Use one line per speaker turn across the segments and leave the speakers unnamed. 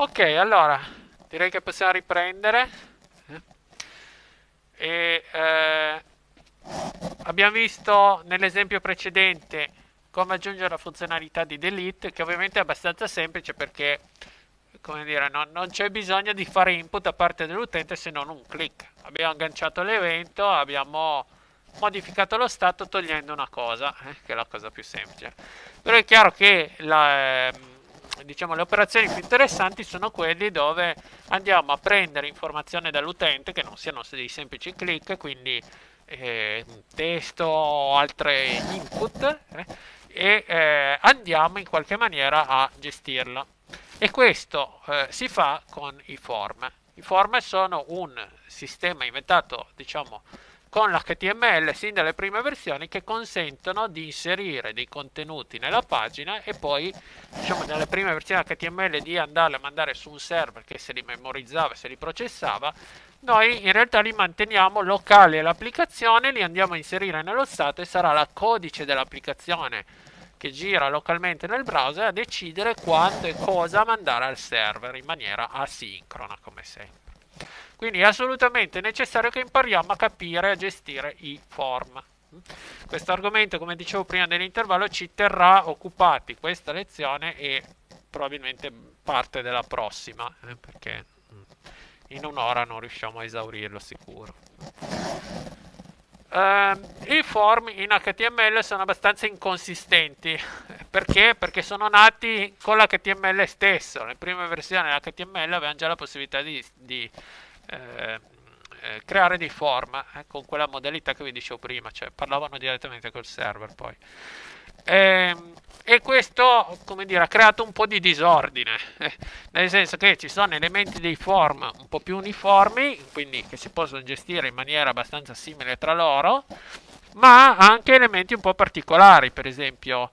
Ok, allora, direi che possiamo riprendere. E, eh, abbiamo visto nell'esempio precedente come aggiungere la funzionalità di delete, che ovviamente è abbastanza semplice perché, come dire, no, non c'è bisogno di fare input da parte dell'utente se non un clic. Abbiamo agganciato l'evento, abbiamo modificato lo stato togliendo una cosa, eh, che è la cosa più semplice. Però è chiaro che la... Eh, diciamo, le operazioni più interessanti sono quelle dove andiamo a prendere informazione dall'utente che non siano dei semplici click, quindi eh, testo o altri input, eh, e eh, andiamo in qualche maniera a gestirla. E questo eh, si fa con i form. I form sono un sistema inventato, diciamo, con l'HTML sin dalle prime versioni che consentono di inserire dei contenuti nella pagina e poi diciamo nelle prime versioni HTML di andarle a mandare su un server che se li memorizzava, se li processava, noi in realtà li manteniamo locali all'applicazione, li andiamo a inserire nello stato e sarà la codice dell'applicazione che gira localmente nel browser a decidere quanto e cosa mandare al server in maniera asincrona come sempre. Quindi è assolutamente necessario che impariamo a capire e a gestire i form. Questo argomento, come dicevo prima nell'intervallo, ci terrà occupati questa lezione e probabilmente parte della prossima, eh, perché mm, in un'ora non riusciamo a esaurirlo sicuro. Uh, I form in HTML sono abbastanza inconsistenti perché? Perché sono nati con l'HTML stesso. Nelle prime versioni dell'HTML avevano già la possibilità di, di eh, eh, creare dei form eh, con quella modalità che vi dicevo prima, cioè parlavano direttamente col server poi. Ehm, e, questo, come dire, ha creato un po' di disordine, eh, nel senso che ci sono elementi dei form un po' più uniformi, quindi che si possono gestire in maniera abbastanza simile tra loro, ma anche elementi un po' particolari, per esempio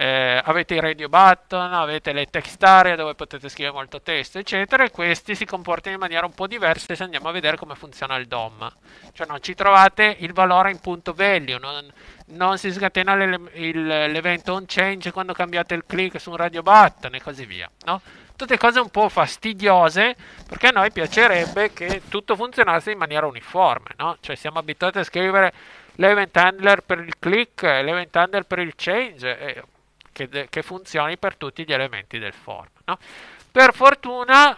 eh, avete i radio button, avete le text area dove potete scrivere molto testo, eccetera, e questi si comportano in maniera un po' diversa se andiamo a vedere come funziona il DOM. Cioè non ci trovate il valore in punto value, non, non si scatena l'evento on change quando cambiate il click su un radio button e così via, no? Tutte cose un po' fastidiose perché a noi piacerebbe che tutto funzionasse in maniera uniforme, no? Cioè siamo abituati a scrivere l'event handler per il click, l'event handler per il change, e che, che, funzioni per tutti gli elementi del form. No? Per fortuna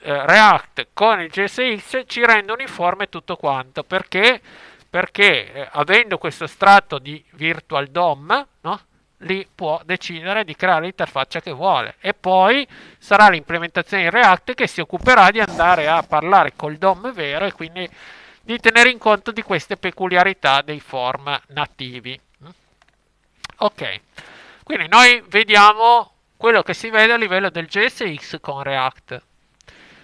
eh, React con il JSX ci rende uniforme tutto quanto perché, perché eh, avendo questo strato di virtual DOM no? lì può decidere di creare l'interfaccia che vuole e poi sarà l'implementazione in React che si occuperà di andare a parlare col DOM vero e quindi di tenere in conto di queste peculiarità dei form nativi. Mm? Ok. Quindi noi vediamo quello che si vede a livello del JSX con React,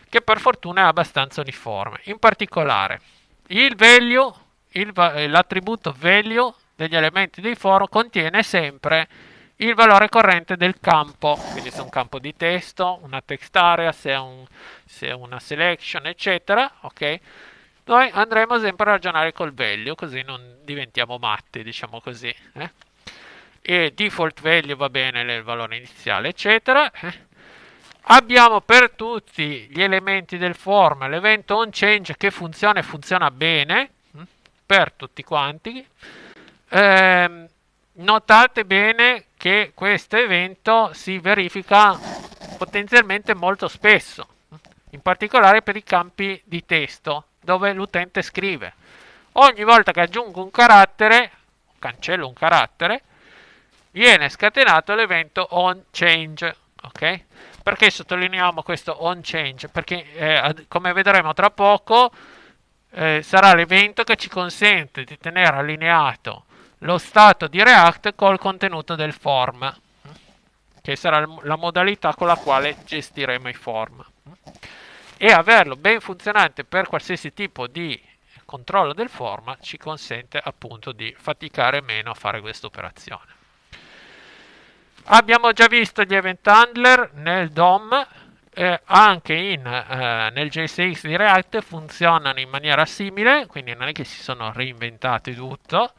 che per fortuna è abbastanza uniforme. In particolare, il value, il, eh, l'attributo value degli elementi dei foro contiene sempre il valore corrente del campo, quindi se è un campo di testo, una text area, se è, un, se è una selection, eccetera, ok? Noi andremo sempre a ragionare col value, così non diventiamo matti, diciamo così. Eh? e default value va bene nel valore iniziale eccetera eh. abbiamo per tutti gli elementi del form l'evento on change che funziona e funziona bene mm, per tutti quanti eh, notate bene che questo evento si verifica potenzialmente molto spesso mm, in particolare per i campi di testo dove l'utente scrive ogni volta che aggiungo un carattere cancello un carattere viene scatenato l'evento on change. Ok? Perché sottolineiamo questo on change? Perché eh, come vedremo tra poco eh, sarà l'evento che ci consente di tenere allineato lo stato di React col contenuto del form, che sarà la modalità con la quale gestiremo i form. E averlo ben funzionante per qualsiasi tipo di controllo del form ci consente appunto di faticare meno a fare questa operazione. Abbiamo già visto gli event handler nel DOM, eh, anche in, eh, nel JSX di React funzionano in maniera simile, quindi non è che si sono reinventati tutto.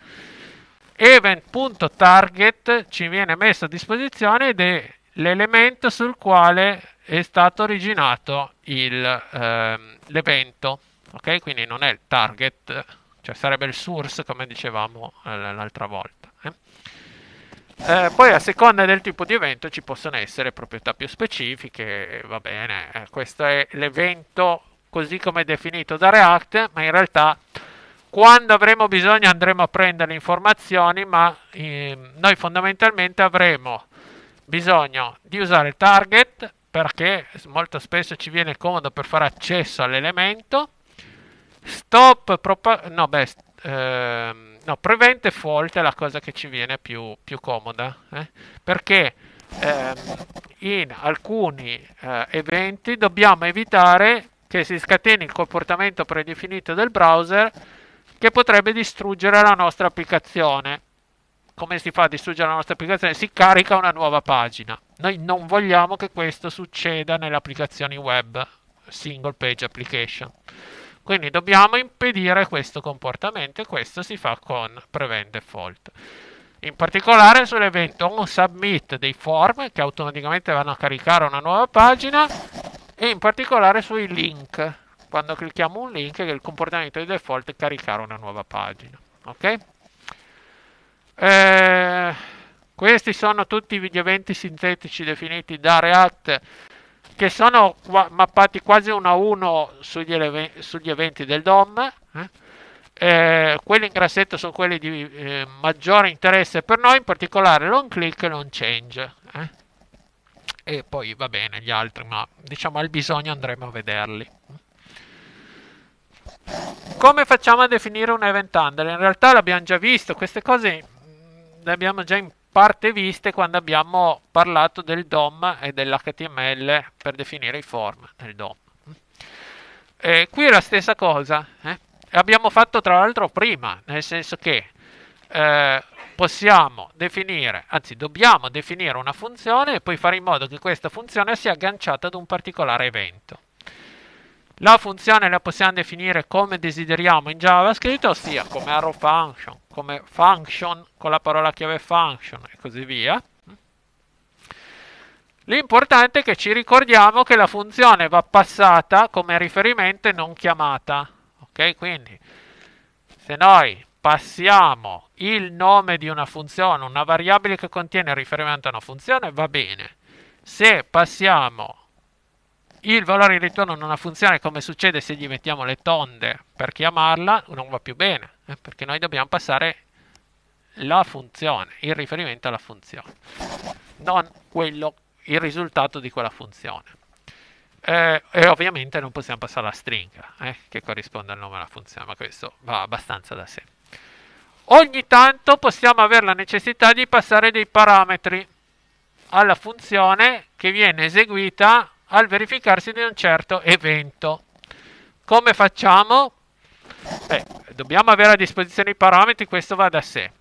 Event.target ci viene messo a disposizione ed è l'elemento sul quale è stato originato il, ehm, l'evento, ok? Quindi non è il target, cioè sarebbe il source come dicevamo eh, l'altra volta. Eh, poi a seconda del tipo di evento ci possono essere proprietà più specifiche, va bene, eh, questo è l'evento così come definito da React, ma in realtà quando avremo bisogno andremo a prendere le informazioni, ma eh, noi fondamentalmente avremo bisogno di usare il target perché molto spesso ci viene comodo per fare accesso all'elemento, stop, no, beh, ehm, no, prevente fault è la cosa che ci viene più, più comoda, eh? perché ehm, in alcuni eh, eventi dobbiamo evitare che si scateni il comportamento predefinito del browser che potrebbe distruggere la nostra applicazione. Come si fa a distruggere la nostra applicazione? Si carica una nuova pagina. Noi non vogliamo che questo succeda nelle applicazioni web, single page application. Quindi dobbiamo impedire questo comportamento e questo si fa con prevent default. In particolare sull'evento on submit dei form che automaticamente vanno a caricare una nuova pagina e in particolare sui link. Quando clicchiamo un link il comportamento di default è caricare una nuova pagina. Ok? Eh, questi sono tutti gli eventi sintetici definiti da React che sono qua, mappati quasi uno a uno sugli, eleven, sugli eventi del DOM. Eh? Eh, quelli in grassetto sono quelli di eh, maggiore interesse per noi, in particolare long click e long change. Eh? E poi va bene gli altri, ma diciamo al bisogno andremo a vederli. Come facciamo a definire un event handler? In realtà l'abbiamo già visto, queste cose mm, le abbiamo già imparate parte viste quando abbiamo parlato del DOM e dell'HTML per definire i form del DOM. E qui è la stessa cosa, eh? abbiamo fatto tra l'altro prima, nel senso che eh, possiamo definire, anzi dobbiamo definire una funzione e poi fare in modo che questa funzione sia agganciata ad un particolare evento. La funzione la possiamo definire come desideriamo in JavaScript, ossia come arrow function, come function con la parola chiave function e così via. L'importante è che ci ricordiamo che la funzione va passata come riferimento e non chiamata. Ok, quindi se noi passiamo il nome di una funzione, una variabile che contiene il riferimento a una funzione, va bene. Se passiamo il valore di ritorno non ha funzione come succede se gli mettiamo le tonde per chiamarla, non va più bene, eh, perché noi dobbiamo passare la funzione, il riferimento alla funzione, non quello, il risultato di quella funzione. Eh, e ovviamente non possiamo passare la stringa eh, che corrisponde al nome della funzione, ma questo va abbastanza da sé. Ogni tanto possiamo avere la necessità di passare dei parametri alla funzione che viene eseguita al verificarsi di un certo evento. Come facciamo? Beh, dobbiamo avere a disposizione i parametri, questo va da sé.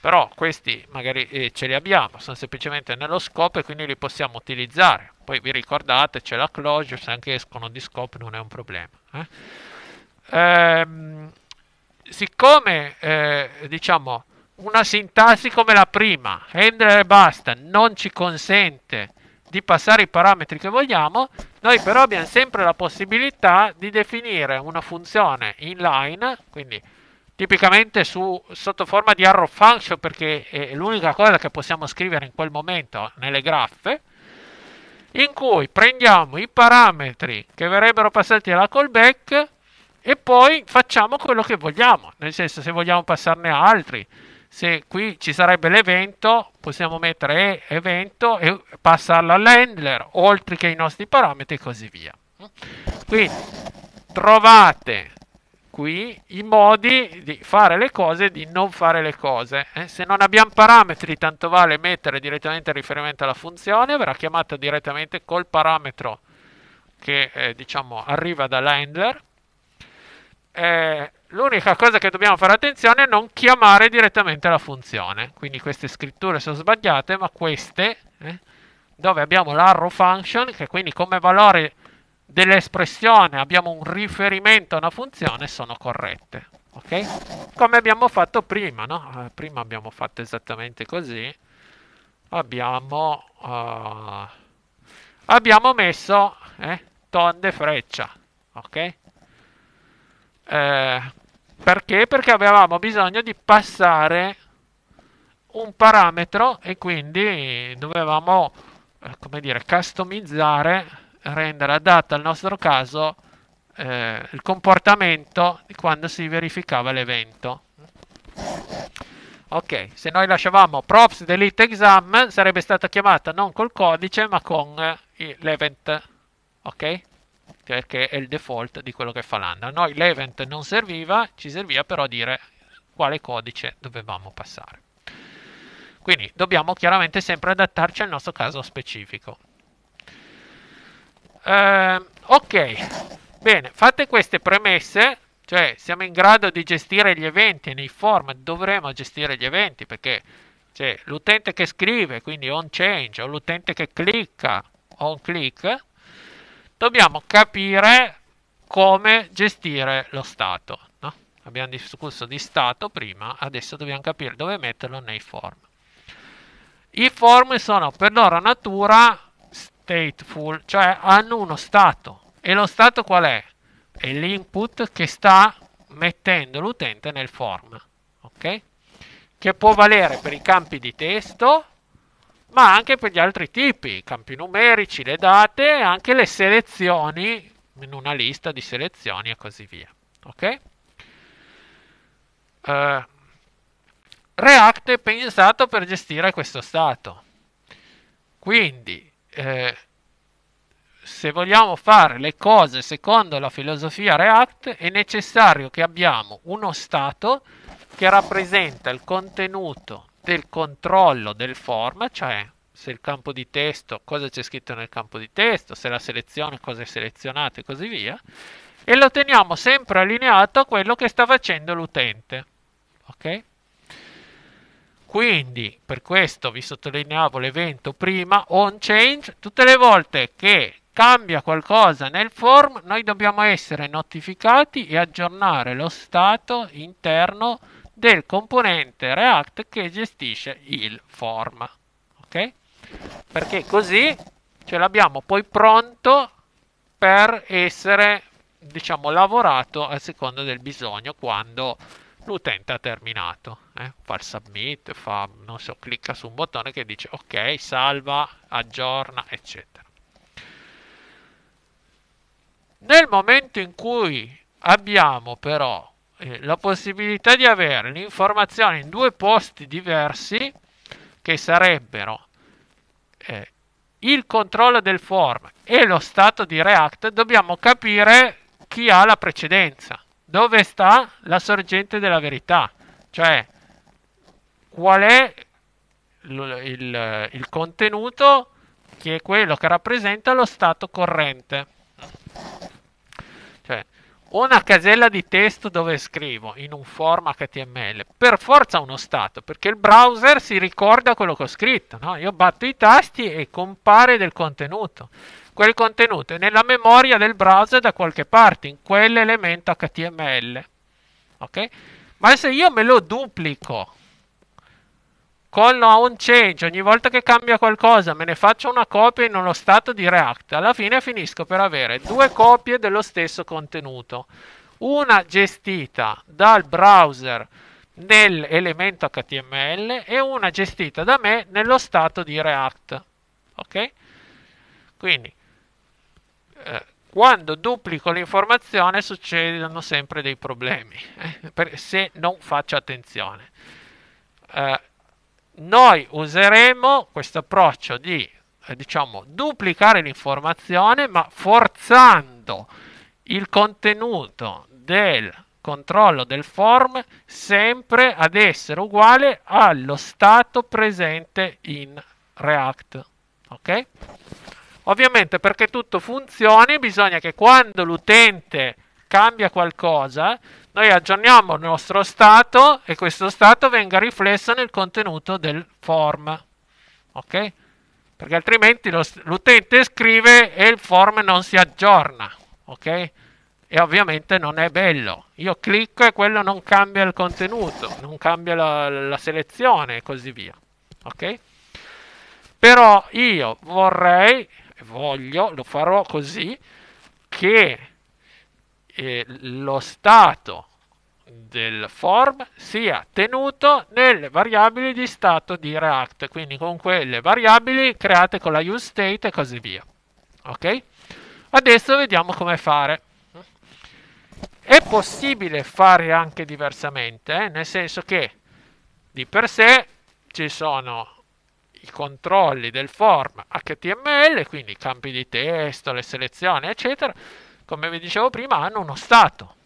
Però questi magari eh, ce li abbiamo, sono semplicemente nello scopo e quindi li possiamo utilizzare. Poi vi ricordate, c'è la closure, se anche escono di scopo non è un problema. Eh? Ehm, siccome, eh, diciamo, una sintassi come la prima, handler e basta, non ci consente di passare i parametri che vogliamo, noi però abbiamo sempre la possibilità di definire una funzione inline, quindi tipicamente su, sotto forma di arrow function perché è l'unica cosa che possiamo scrivere in quel momento nelle graffe, in cui prendiamo i parametri che verrebbero passati alla callback e poi facciamo quello che vogliamo, nel senso se vogliamo passarne altri, se qui ci sarebbe l'evento, possiamo mettere evento e passarlo all'handler, oltre che i nostri parametri e così via. Quindi trovate qui i modi di fare le cose e di non fare le cose. Eh, se non abbiamo parametri, tanto vale mettere direttamente il riferimento alla funzione, verrà chiamata direttamente col parametro che eh, diciamo arriva dall'handler eh, l'unica cosa che dobbiamo fare attenzione è non chiamare direttamente la funzione. Quindi queste scritture sono sbagliate, ma queste, eh, dove abbiamo l'arrow function, che quindi come valore dell'espressione abbiamo un riferimento a una funzione, sono corrette. Okay? Come abbiamo fatto prima, no? Eh, prima abbiamo fatto esattamente così. Abbiamo, uh, abbiamo messo eh, tonde freccia, ok? Eh, perché? Perché avevamo bisogno di passare un parametro e quindi dovevamo, eh, come dire, customizzare, rendere adatto al nostro caso eh, il comportamento di quando si verificava l'evento. Ok, se noi lasciavamo props delete exam sarebbe stata chiamata non col codice ma con eh, l'event. Ok? perché è il default di quello che fa l'anda. A noi l'event non serviva, ci serviva però dire quale codice dovevamo passare. Quindi dobbiamo chiaramente sempre adattarci al nostro caso specifico. Eh, ok, bene, fatte queste premesse, cioè siamo in grado di gestire gli eventi nei form, dovremo gestire gli eventi perché c'è cioè, l'utente che scrive, quindi on change, o l'utente che clicca on click, dobbiamo capire come gestire lo Stato. No? Abbiamo discusso di Stato prima, adesso dobbiamo capire dove metterlo nei form. I form sono per loro natura stateful, cioè hanno uno stato. E lo stato qual è? È l'input che sta mettendo l'utente nel form, ok? Che può valere per i campi di testo, ma anche per gli altri tipi, i campi numerici, le date e anche le selezioni in una lista di selezioni e così via. Ok? Uh, React è pensato per gestire questo stato. Quindi, eh, se vogliamo fare le cose secondo la filosofia React, è necessario che abbiamo uno stato che rappresenta il contenuto del controllo del form, cioè se il campo di testo, cosa c'è scritto nel campo di testo, se la selezione, cosa è selezionato e così via, e lo teniamo sempre allineato a quello che sta facendo l'utente. Ok? Quindi, per questo vi sottolineavo l'evento prima, on change, tutte le volte che cambia qualcosa nel form, noi dobbiamo essere notificati e aggiornare lo stato interno del componente React che gestisce il form. Ok? Perché così ce l'abbiamo poi pronto per essere diciamo lavorato a seconda del bisogno quando l'utente ha terminato eh? fa il submit fa non so clicca su un bottone che dice ok salva aggiorna eccetera nel momento in cui abbiamo però eh, la possibilità di avere l'informazione in due posti diversi che sarebbero eh, il controllo del form e lo stato di React, dobbiamo capire chi ha la precedenza, dove sta la sorgente della verità, cioè qual è il, il, il contenuto che è quello che rappresenta lo stato corrente. Cioè, una casella di testo dove scrivo in un form HTML, per forza uno stato, perché il browser si ricorda quello che ho scritto, no? Io batto i tasti e compare del contenuto. Quel contenuto è nella memoria del browser da qualche parte, in quell'elemento HTML. Ok? Ma se io me lo duplico collo a un change, ogni volta che cambia qualcosa me ne faccio una copia in uno stato di React, alla fine finisco per avere due copie dello stesso contenuto. Una gestita dal browser nell'elemento HTML e una gestita da me nello stato di React. Ok? Quindi, eh, quando duplico l'informazione succedono sempre dei problemi, eh, per, se non faccio attenzione. Eh, noi useremo questo approccio di eh, diciamo duplicare l'informazione ma forzando il contenuto del controllo del form sempre ad essere uguale allo stato presente in React. Ok? Ovviamente perché tutto funzioni bisogna che quando l'utente cambia qualcosa, noi aggiorniamo il nostro stato e questo stato venga riflesso nel contenuto del form. Ok? Perché altrimenti lo, l'utente scrive e il form non si aggiorna. Ok? E ovviamente non è bello. Io clicco e quello non cambia il contenuto, non cambia la, la selezione e così via. Ok? Però io vorrei, voglio, lo farò così, che eh, lo stato del form sia tenuto nelle variabili di stato di React, quindi con quelle variabili create con la useState e così via. Ok? Adesso vediamo come fare. È possibile fare anche diversamente, eh? nel senso che di per sé ci sono i controlli del form HTML, quindi campi di testo, le selezioni, eccetera, come vi dicevo prima, hanno uno stato.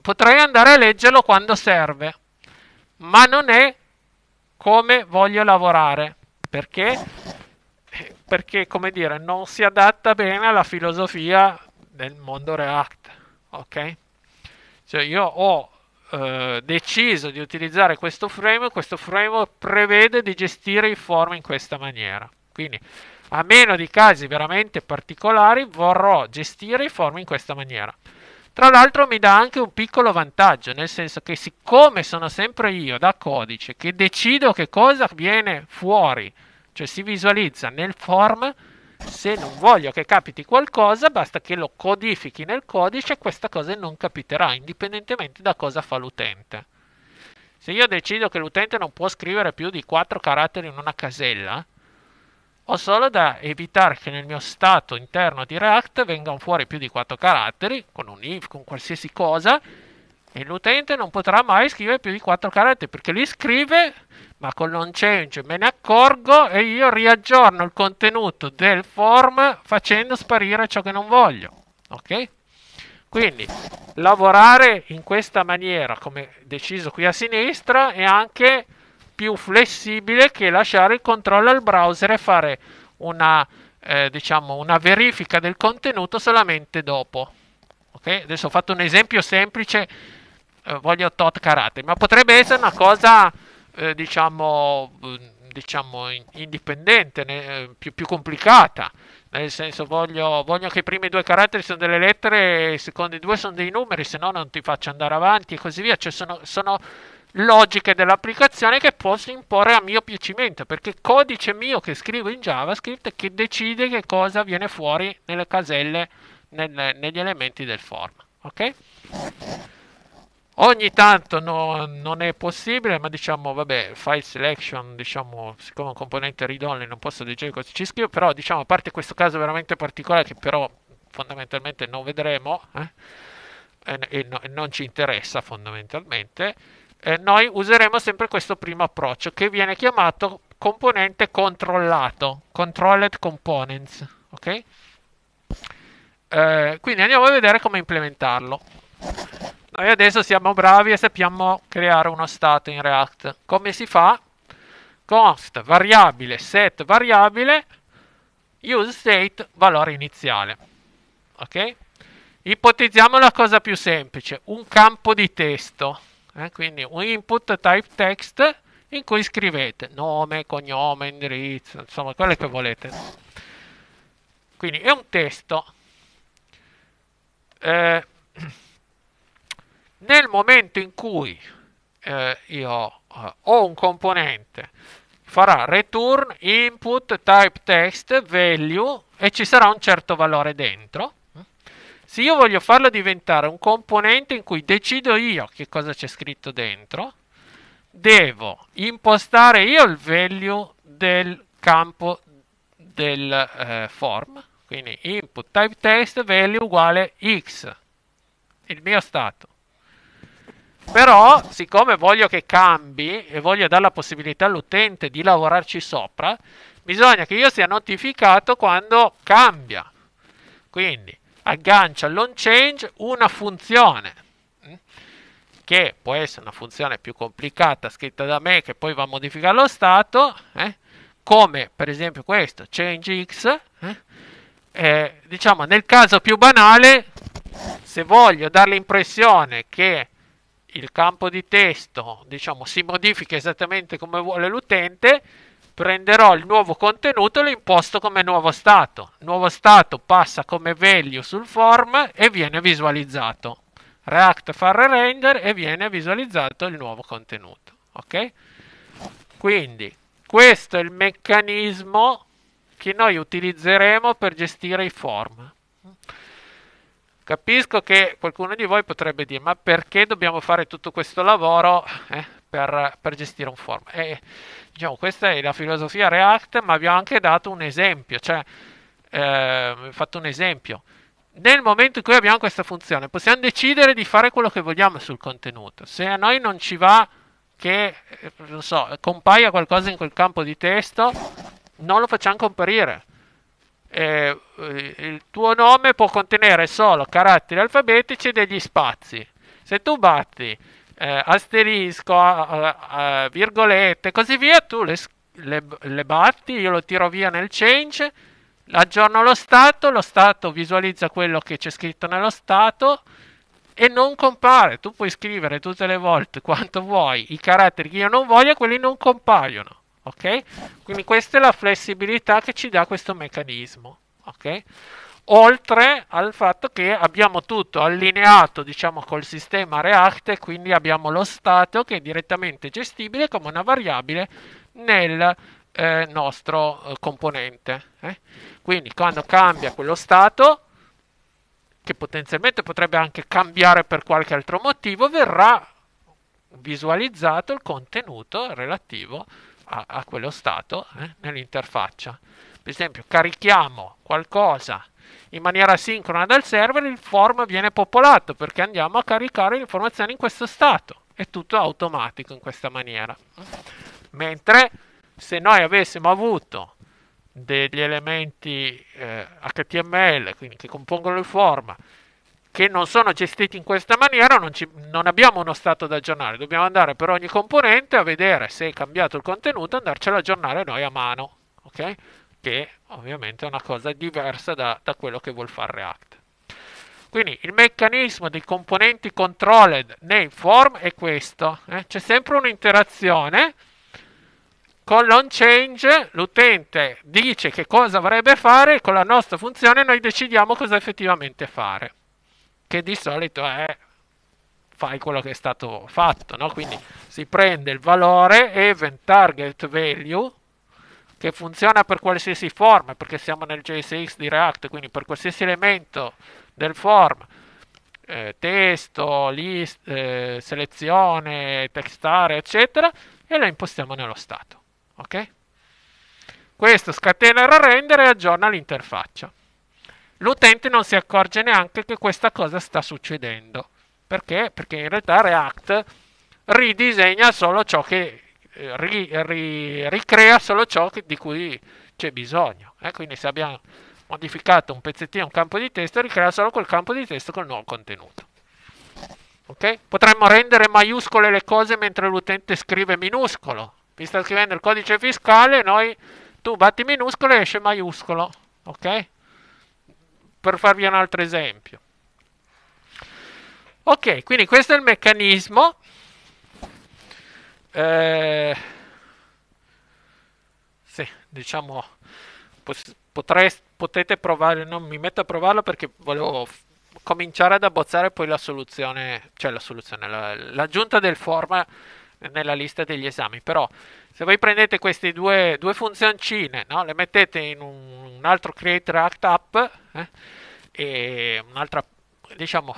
Potrei andare a leggerlo quando serve, ma non è come voglio lavorare, perché, perché come dire, non si adatta bene alla filosofia del mondo React, ok? Cioè io ho eh, deciso di utilizzare questo framework, questo framework prevede di gestire i form in questa maniera. Quindi a meno di casi veramente particolari vorrò gestire i form in questa maniera. Tra l'altro mi dà anche un piccolo vantaggio, nel senso che siccome sono sempre io da codice che decido che cosa viene fuori, cioè si visualizza nel form, se non voglio che capiti qualcosa, basta che lo codifichi nel codice e questa cosa non capiterà, indipendentemente da cosa fa l'utente. Se io decido che l'utente non può scrivere più di 4 caratteri in una casella, ho solo da evitare che nel mio stato interno di React vengano fuori più di 4 caratteri, con un if, con qualsiasi cosa, e l'utente non potrà mai scrivere più di 4 caratteri, perché li scrive, ma con l'on change me ne accorgo e io riaggiorno il contenuto del form facendo sparire ciò che non voglio. Ok? Quindi lavorare in questa maniera, come deciso qui a sinistra, è anche più flessibile che lasciare il controllo al browser e fare una, eh, diciamo, una verifica del contenuto solamente dopo. Okay? Adesso ho fatto un esempio semplice, eh, voglio tot caratteri, ma potrebbe essere una cosa, eh, diciamo, mm, diciamo, indipendente, né, eh, più, più, complicata. Nel senso, voglio, voglio, che i primi due caratteri siano delle lettere e i secondi due sono dei numeri, se no non ti faccio andare avanti e così via. Cioè sono, sono logiche dell'applicazione che posso imporre a mio piacimento, perché codice mio che scrivo in JavaScript che decide che cosa viene fuori nelle caselle, nel, negli elementi del form. Ok? Ogni tanto no, non è possibile, ma diciamo, vabbè, file selection, diciamo, siccome è un componente read only non posso leggere cosa ci scrivo, però diciamo, a parte questo caso veramente particolare che però fondamentalmente non vedremo eh, e, no, e non ci interessa fondamentalmente, eh, noi useremo sempre questo primo approccio che viene chiamato componente controllato, controlled components, ok? Eh, quindi andiamo a vedere come implementarlo. Noi adesso siamo bravi e sappiamo creare uno stato in React. Come si fa? Const variabile set variabile use state valore iniziale. Ok? Ipotizziamo la cosa più semplice, un campo di testo. Eh, quindi un input type text in cui scrivete nome, cognome, indirizzo, insomma quello che volete. Quindi è un testo. Eh, nel momento in cui eh, io eh, ho un componente farà return input type text value e ci sarà un certo valore dentro se io voglio farlo diventare un componente in cui decido io che cosa c'è scritto dentro, devo impostare io il value del campo del eh, form, quindi input type text value uguale x, il mio stato. Però, siccome voglio che cambi e voglio dare la possibilità all'utente di lavorarci sopra, bisogna che io sia notificato quando cambia. Quindi, aggancia change una funzione mm, che può essere una funzione più complicata scritta da me che poi va a modificare lo stato, eh? come per esempio questo, change x, eh? Eh, diciamo nel caso più banale, se voglio dare l'impressione che il campo di testo diciamo, si modifica esattamente come vuole l'utente, prenderò il nuovo contenuto e lo imposto come nuovo stato. Nuovo stato passa come value sul form e viene visualizzato. React fa fare render e viene visualizzato il nuovo contenuto. Ok? Quindi questo è il meccanismo che noi utilizzeremo per gestire i form. Capisco che qualcuno di voi potrebbe dire ma perché dobbiamo fare tutto questo lavoro? Eh? per, per gestire un form. E, diciamo, questa è la filosofia React, ma vi ho anche dato un esempio, cioè, eh, fatto un esempio. Nel momento in cui abbiamo questa funzione, possiamo decidere di fare quello che vogliamo sul contenuto. Se a noi non ci va che, eh, non so, compaia qualcosa in quel campo di testo, non lo facciamo comparire. Eh, il tuo nome può contenere solo caratteri alfabetici e degli spazi. Se tu batti eh, asterisco, eh, eh, virgolette, così via, tu le, le, le batti, io lo tiro via nel change, aggiorno lo stato, lo stato visualizza quello che c'è scritto nello stato e non compare. Tu puoi scrivere tutte le volte quanto vuoi i caratteri che io non voglio, quelli non compaiono. Ok? Quindi questa è la flessibilità che ci dà questo meccanismo. Ok? oltre al fatto che abbiamo tutto allineato diciamo col sistema React e quindi abbiamo lo stato che è direttamente gestibile come una variabile nel eh, nostro eh, componente eh? quindi quando cambia quello stato che potenzialmente potrebbe anche cambiare per qualche altro motivo verrà visualizzato il contenuto relativo a, a quello stato eh, nell'interfaccia per esempio carichiamo qualcosa in maniera sincrona dal server, il form viene popolato perché andiamo a caricare l'informazione in questo stato. È tutto automatico in questa maniera. Mentre se noi avessimo avuto degli elementi eh, HTML quindi, che compongono il form che non sono gestiti in questa maniera, non, ci, non, abbiamo uno stato da aggiornare, dobbiamo andare per ogni componente a vedere se è cambiato il contenuto e andarcelo a aggiornare noi a mano. Okay? che ovviamente è una cosa diversa da, da quello che vuol fare React. Quindi il meccanismo dei componenti controlled nei form è questo. Eh? C'è sempre un'interazione con l'onChange, l'utente dice che cosa vorrebbe fare e con la nostra funzione noi decidiamo cosa effettivamente fare. Che di solito è fai quello che è stato fatto, no? Quindi si prende il valore event target value che funziona per qualsiasi form, perché siamo nel JSX di React, quindi per qualsiasi elemento del form, eh, testo, list, eh, selezione, textare, eccetera, e la impostiamo nello stato. Ok? Questo scatena il render e aggiorna l'interfaccia. L'utente non si accorge neanche che questa cosa sta succedendo. Perché? Perché in realtà React ridisegna solo ciò che ri, ri, ricrea solo ciò che, di cui c'è bisogno. Eh? Quindi se abbiamo modificato un pezzettino, un campo di testo, ricrea solo quel campo di testo con il nuovo contenuto. Okay? Potremmo rendere maiuscole le cose mentre l'utente scrive minuscolo. Vi sta scrivendo il codice fiscale, noi tu batti minuscolo e esce maiuscolo. Ok? Per farvi un altro esempio. Ok, quindi questo è il meccanismo eh, sì, diciamo, potrei, potete provare, non mi metto a provarlo perché volevo cominciare ad abbozzare poi la soluzione, cioè la soluzione, la, l'aggiunta del form nella lista degli esami, però se voi prendete queste due, due funzioncine, no? le mettete in un, un altro Create React App eh? e un'altra, diciamo,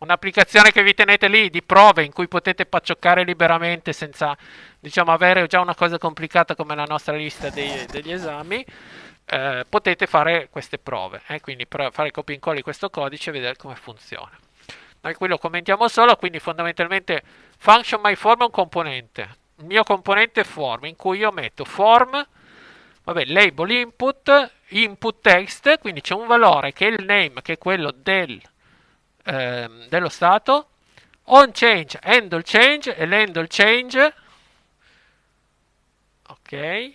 un'applicazione che vi tenete lì di prove in cui potete paccioccare liberamente senza diciamo, avere già una cosa complicata come la nostra lista dei, degli esami. Eh, potete fare queste prove, eh? quindi fare copy and call di questo codice e vedere come funziona. Noi qui lo commentiamo solo, quindi fondamentalmente function myForm è un componente, il mio componente è form in cui io metto form, vabbè, label input, input text, quindi c'è un valore che è il name, che è quello del Ehm, dello Stato, on change, handle change e l'handle change, ok,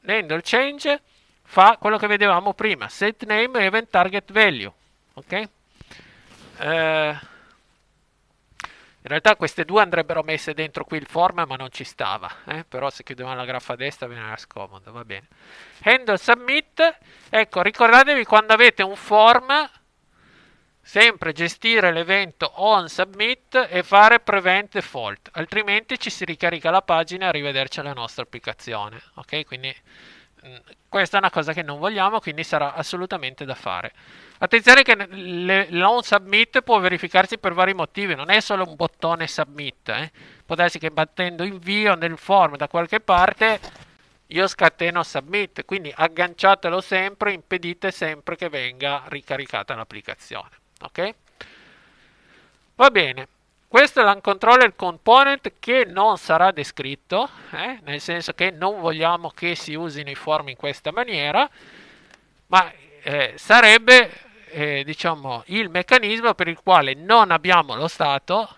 l'handle change fa quello che vedevamo prima, set name e event target value, ok? Eh, in realtà queste due andrebbero messe dentro qui il form, ma non ci stava. Eh? Però se chiudevamo la graffa a destra ve ne era scomodo, va bene. Handle submit. Ecco, ricordatevi quando avete un form Sempre gestire l'evento on submit e fare prevent default, altrimenti ci si ricarica la pagina e arrivederci alla nostra applicazione. Ok, quindi mm, questa è una cosa che non vogliamo, quindi sarà assolutamente da fare. Attenzione che l'on submit può verificarsi per vari motivi, non è solo un bottone submit, eh. può darsi che battendo invio nel form da qualche parte io scateno submit, quindi agganciatelo sempre, impedite sempre che venga ricaricata l'applicazione ok? Va bene, questo è l'uncontroller component che non sarà descritto, eh? nel senso che non vogliamo che si usino i form in questa maniera, ma eh, sarebbe eh, diciamo, il meccanismo per il quale non abbiamo lo stato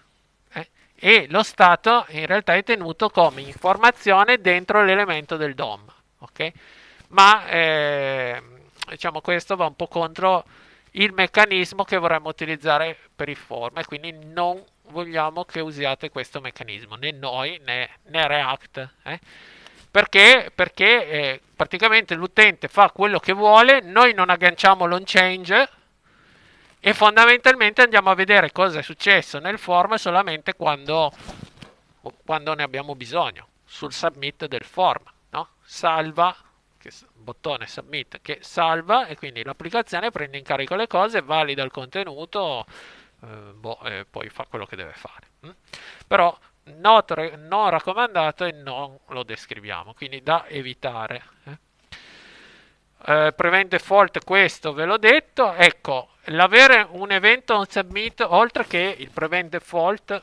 eh, e lo stato in realtà è tenuto come informazione dentro l'elemento del DOM, ok? Ma eh, diciamo questo va un po' contro il meccanismo che vorremmo utilizzare per il form e quindi non vogliamo che usiate questo meccanismo né noi né, né React eh? perché, perché eh, praticamente l'utente fa quello che vuole noi non agganciamo l'onchange e fondamentalmente andiamo a vedere cosa è successo nel form solamente quando, quando ne abbiamo bisogno sul submit del form no? salva che, bottone submit che salva e quindi l'applicazione prende in carico le cose, valida il contenuto eh, boh, e poi fa quello che deve fare. Mm? Però not, non raccomandato e non lo descriviamo, quindi da evitare. Eh, eh prevent default questo ve l'ho detto ecco l'avere un evento on submit oltre che il prevent default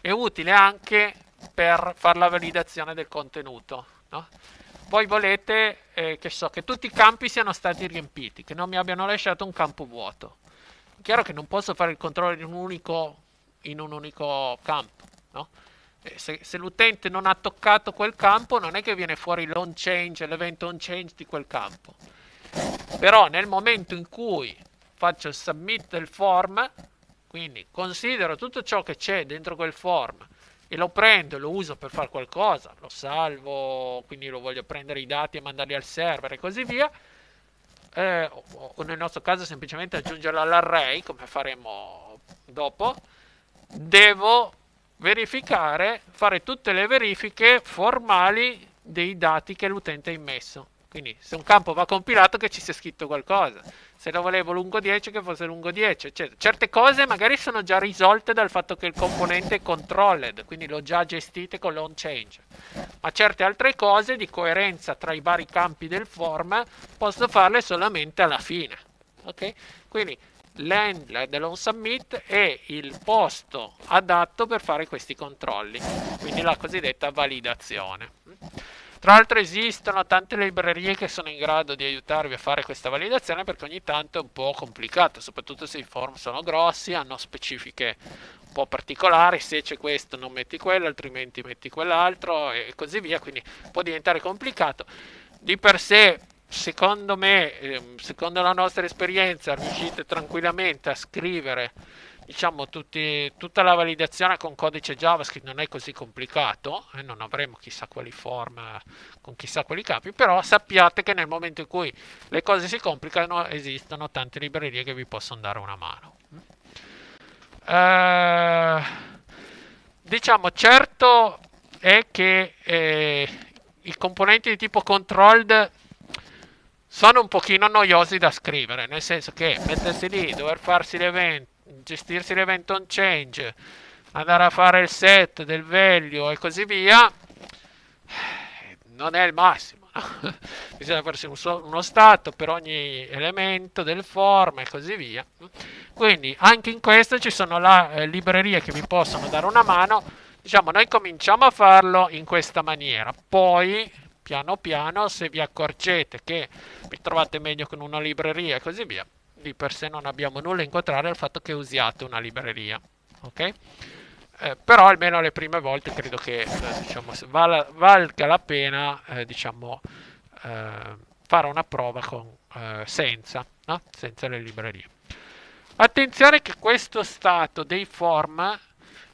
è utile anche per fare la validazione del contenuto no? Voi volete eh, che, so, che tutti i campi siano stati riempiti, che non mi abbiano lasciato un campo vuoto. chiaro che non posso fare il controllo in un unico, in un unico campo, no? Eh, se, se l'utente non ha toccato quel campo, non è che viene fuori l'on change, l'evento on change di quel campo. Però nel momento in cui faccio il submit del form, quindi considero tutto ciò che c'è dentro quel form e lo prendo, lo uso per fare qualcosa, lo salvo, quindi lo voglio prendere i dati e mandarli al server e così via, eh, o, nel nostro caso semplicemente aggiungerlo all'array, come faremo dopo, devo verificare, fare tutte le verifiche formali dei dati che l'utente ha immesso. Quindi se un campo va compilato che ci sia scritto qualcosa, se lo volevo lungo 10 che fosse lungo 10, eccetera. Cioè, certe cose magari sono già risolte dal fatto che il componente è controlled, quindi l'ho già gestite con l'on change. Ma certe altre cose di coerenza tra i vari campi del form posso farle solamente alla fine. Ok? Quindi l'handler dell'on submit è il posto adatto per fare questi controlli, quindi la cosiddetta validazione. Tra l'altro esistono tante librerie che sono in grado di aiutarvi a fare questa validazione perché ogni tanto è un po' complicato, soprattutto se i form sono grossi, hanno specifiche un po' particolari, se c'è questo non metti quello, altrimenti metti quell'altro e così via, quindi può diventare complicato. Di per sé secondo me, ehm, secondo la nostra esperienza, riuscite tranquillamente a scrivere diciamo tutti, tutta la validazione con codice JavaScript non è così complicato e eh, non avremo chissà quali form con chissà quali capi, però sappiate che nel momento in cui le cose si complicano esistono tante librerie che vi possono dare una mano. Eh, diciamo certo è che eh, i componenti di tipo controlled sono un pochino noiosi da scrivere, nel senso che mettersi lì, dover farsi l'evento gestirsi l'event on change, andare a fare il set del value e così via, non è il massimo. Bisogna farsi un so uno stato per ogni elemento del form e così via. Quindi anche in questo ci sono la, eh, librerie che vi possono dare una mano. Diciamo, noi cominciamo a farlo in questa maniera, poi piano piano se vi accorgete che vi trovate meglio con una libreria e così via, di per sé non abbiamo nulla in contrario al fatto che usiate una libreria, ok? Eh, però almeno le prime volte credo che eh, diciamo, val, valga la pena eh, diciamo, eh, fare una prova con, eh, senza, no? senza, le librerie. Attenzione che questo stato dei form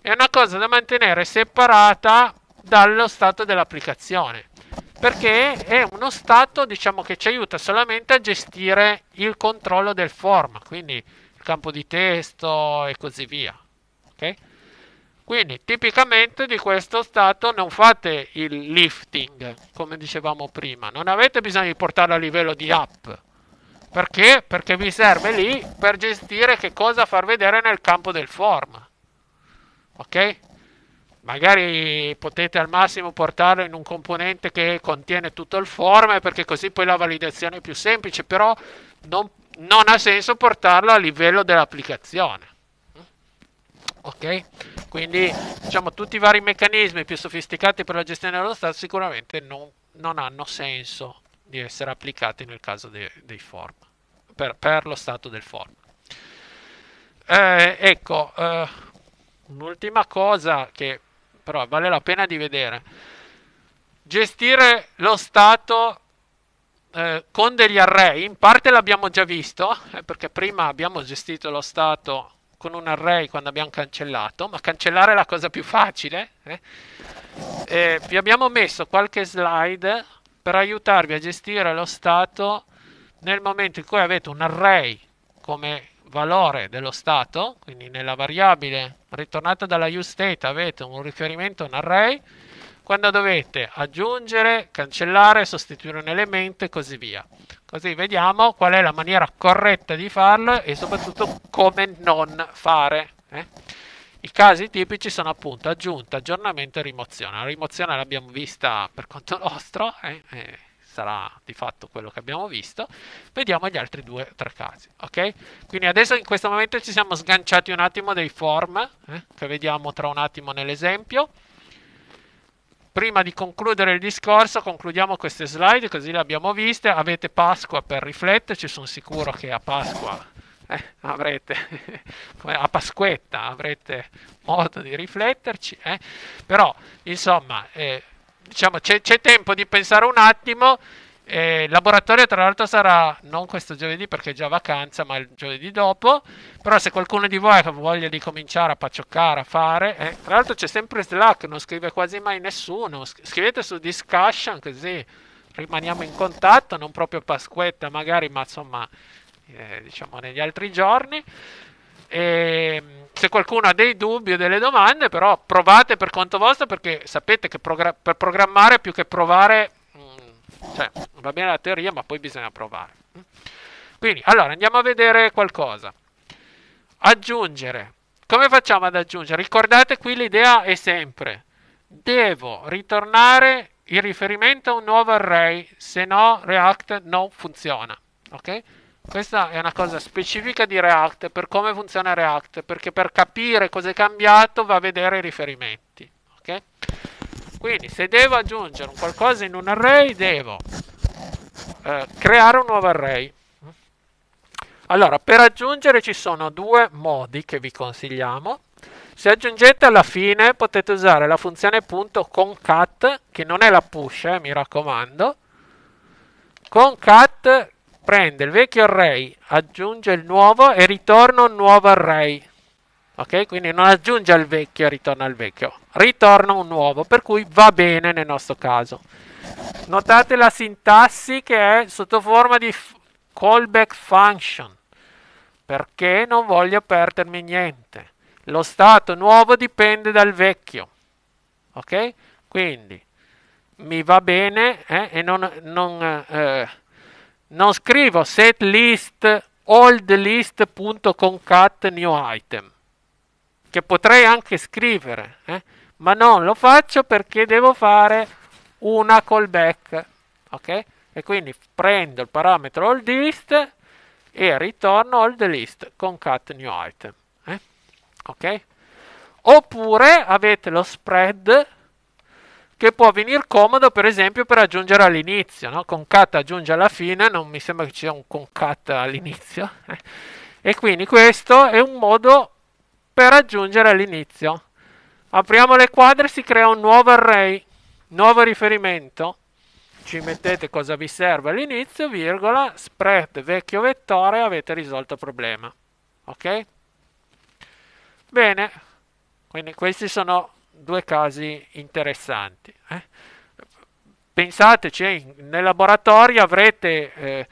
è una cosa da mantenere separata dallo stato dell'applicazione perché è uno stato diciamo, che ci aiuta solamente a gestire il controllo del form, quindi il campo di testo e così via. ok Quindi tipicamente di questo stato non fate il lifting, come dicevamo prima, non avete bisogno di portarlo a livello di app. Perché? Perché vi serve lì per gestire che cosa far vedere nel campo del form. Ok? magari potete al massimo portarlo in un componente che contiene tutto il form perché così poi la validazione è più semplice, però non, non ha senso portarlo a livello dell'applicazione. Ok? Quindi diciamo tutti i vari meccanismi più sofisticati per la gestione dello stato sicuramente non, non hanno senso di essere applicati nel caso de, dei form, per, per, lo stato del form. Eh, ecco, eh, un'ultima cosa che però vale la pena di vedere. Gestire lo stato eh, con degli array, in parte l'abbiamo già visto, eh, perché prima abbiamo gestito lo stato con un array quando abbiamo cancellato, ma cancellare è la cosa più facile. Eh. vi abbiamo messo qualche slide per aiutarvi a gestire lo stato nel momento in cui avete un array come valore dello stato, quindi nella variabile ritornata dalla useState avete un riferimento, un array, quando dovete aggiungere, cancellare, sostituire un elemento e così via. Così vediamo qual è la maniera corretta di farlo e soprattutto come non fare. Eh? I casi tipici sono appunto aggiunta, aggiornamento e rimozione. La rimozione l'abbiamo vista per conto nostro. Eh? Eh sarà di fatto quello che abbiamo visto, vediamo gli altri due o tre casi, ok? Quindi adesso in questo momento ci siamo sganciati un attimo dei form, eh, che vediamo tra un attimo nell'esempio. Prima di concludere il discorso, concludiamo queste slide, così le abbiamo viste. Avete Pasqua per rifletterci, sono sicuro che a Pasqua eh, avrete a Pasquetta avrete modo di rifletterci eh? però insomma eh, diciamo, c'è, c'è tempo di pensare un attimo. Eh, il laboratorio tra l'altro sarà non questo giovedì perché è già vacanza, ma il giovedì dopo. Però se qualcuno di voi ha voglia di cominciare a paccioccare, a fare... Eh, tra l'altro c'è sempre Slack, non scrive quasi mai nessuno. Scrivete su Discussion così rimaniamo in contatto, non proprio Pasquetta magari, ma insomma eh, diciamo negli altri giorni. E ehm, se qualcuno ha dei dubbi o delle domande, però provate per conto vostro perché sapete che progra- per programmare più che provare, mm, cioè, va bene la teoria, ma poi bisogna provare. Quindi, allora, andiamo a vedere qualcosa. Aggiungere. Come facciamo ad aggiungere? Ricordate qui l'idea è sempre devo ritornare il riferimento a un nuovo array, se no React non funziona. Ok? Questa è una cosa specifica di React, per come funziona React, perché per capire cosa è cambiato va a vedere i riferimenti. Okay? Quindi se devo aggiungere qualcosa in un array, devo eh, creare un nuovo array. Allora, per aggiungere ci sono due modi che vi consigliamo. Se aggiungete alla fine potete usare la funzione punto .concat, che non è la push, eh, mi raccomando. Concat prende il vecchio array, aggiunge il nuovo e ritorna un nuovo array. Ok? Quindi non aggiunge al vecchio e ritorna al vecchio, ritorna un nuovo, per cui va bene nel nostro caso. Notate la sintassi che è sotto forma di callback function, perché non voglio perdermi niente. Lo stato nuovo dipende dal vecchio. Ok? Quindi mi va bene eh, e non, non eh, non scrivo setlist old list.concat new item che potrei anche scrivere eh? ma non lo faccio perché devo fare una callback ok e quindi prendo il parametro oldlist e ritorno oldlist list concat new item eh? ok oppure avete lo spread che può venire comodo per esempio per aggiungere all'inizio, no? con cat aggiunge alla fine, non mi sembra che ci sia un concat all'inizio, eh. e quindi questo è un modo per aggiungere all'inizio. Apriamo le quadre, si crea un nuovo array, nuovo riferimento, ci mettete cosa vi serve all'inizio, virgola, spread vecchio vettore, avete risolto il problema. Ok? Bene, quindi questi sono due casi interessanti. Eh? Pensateci, eh, nel laboratorio avrete, eh,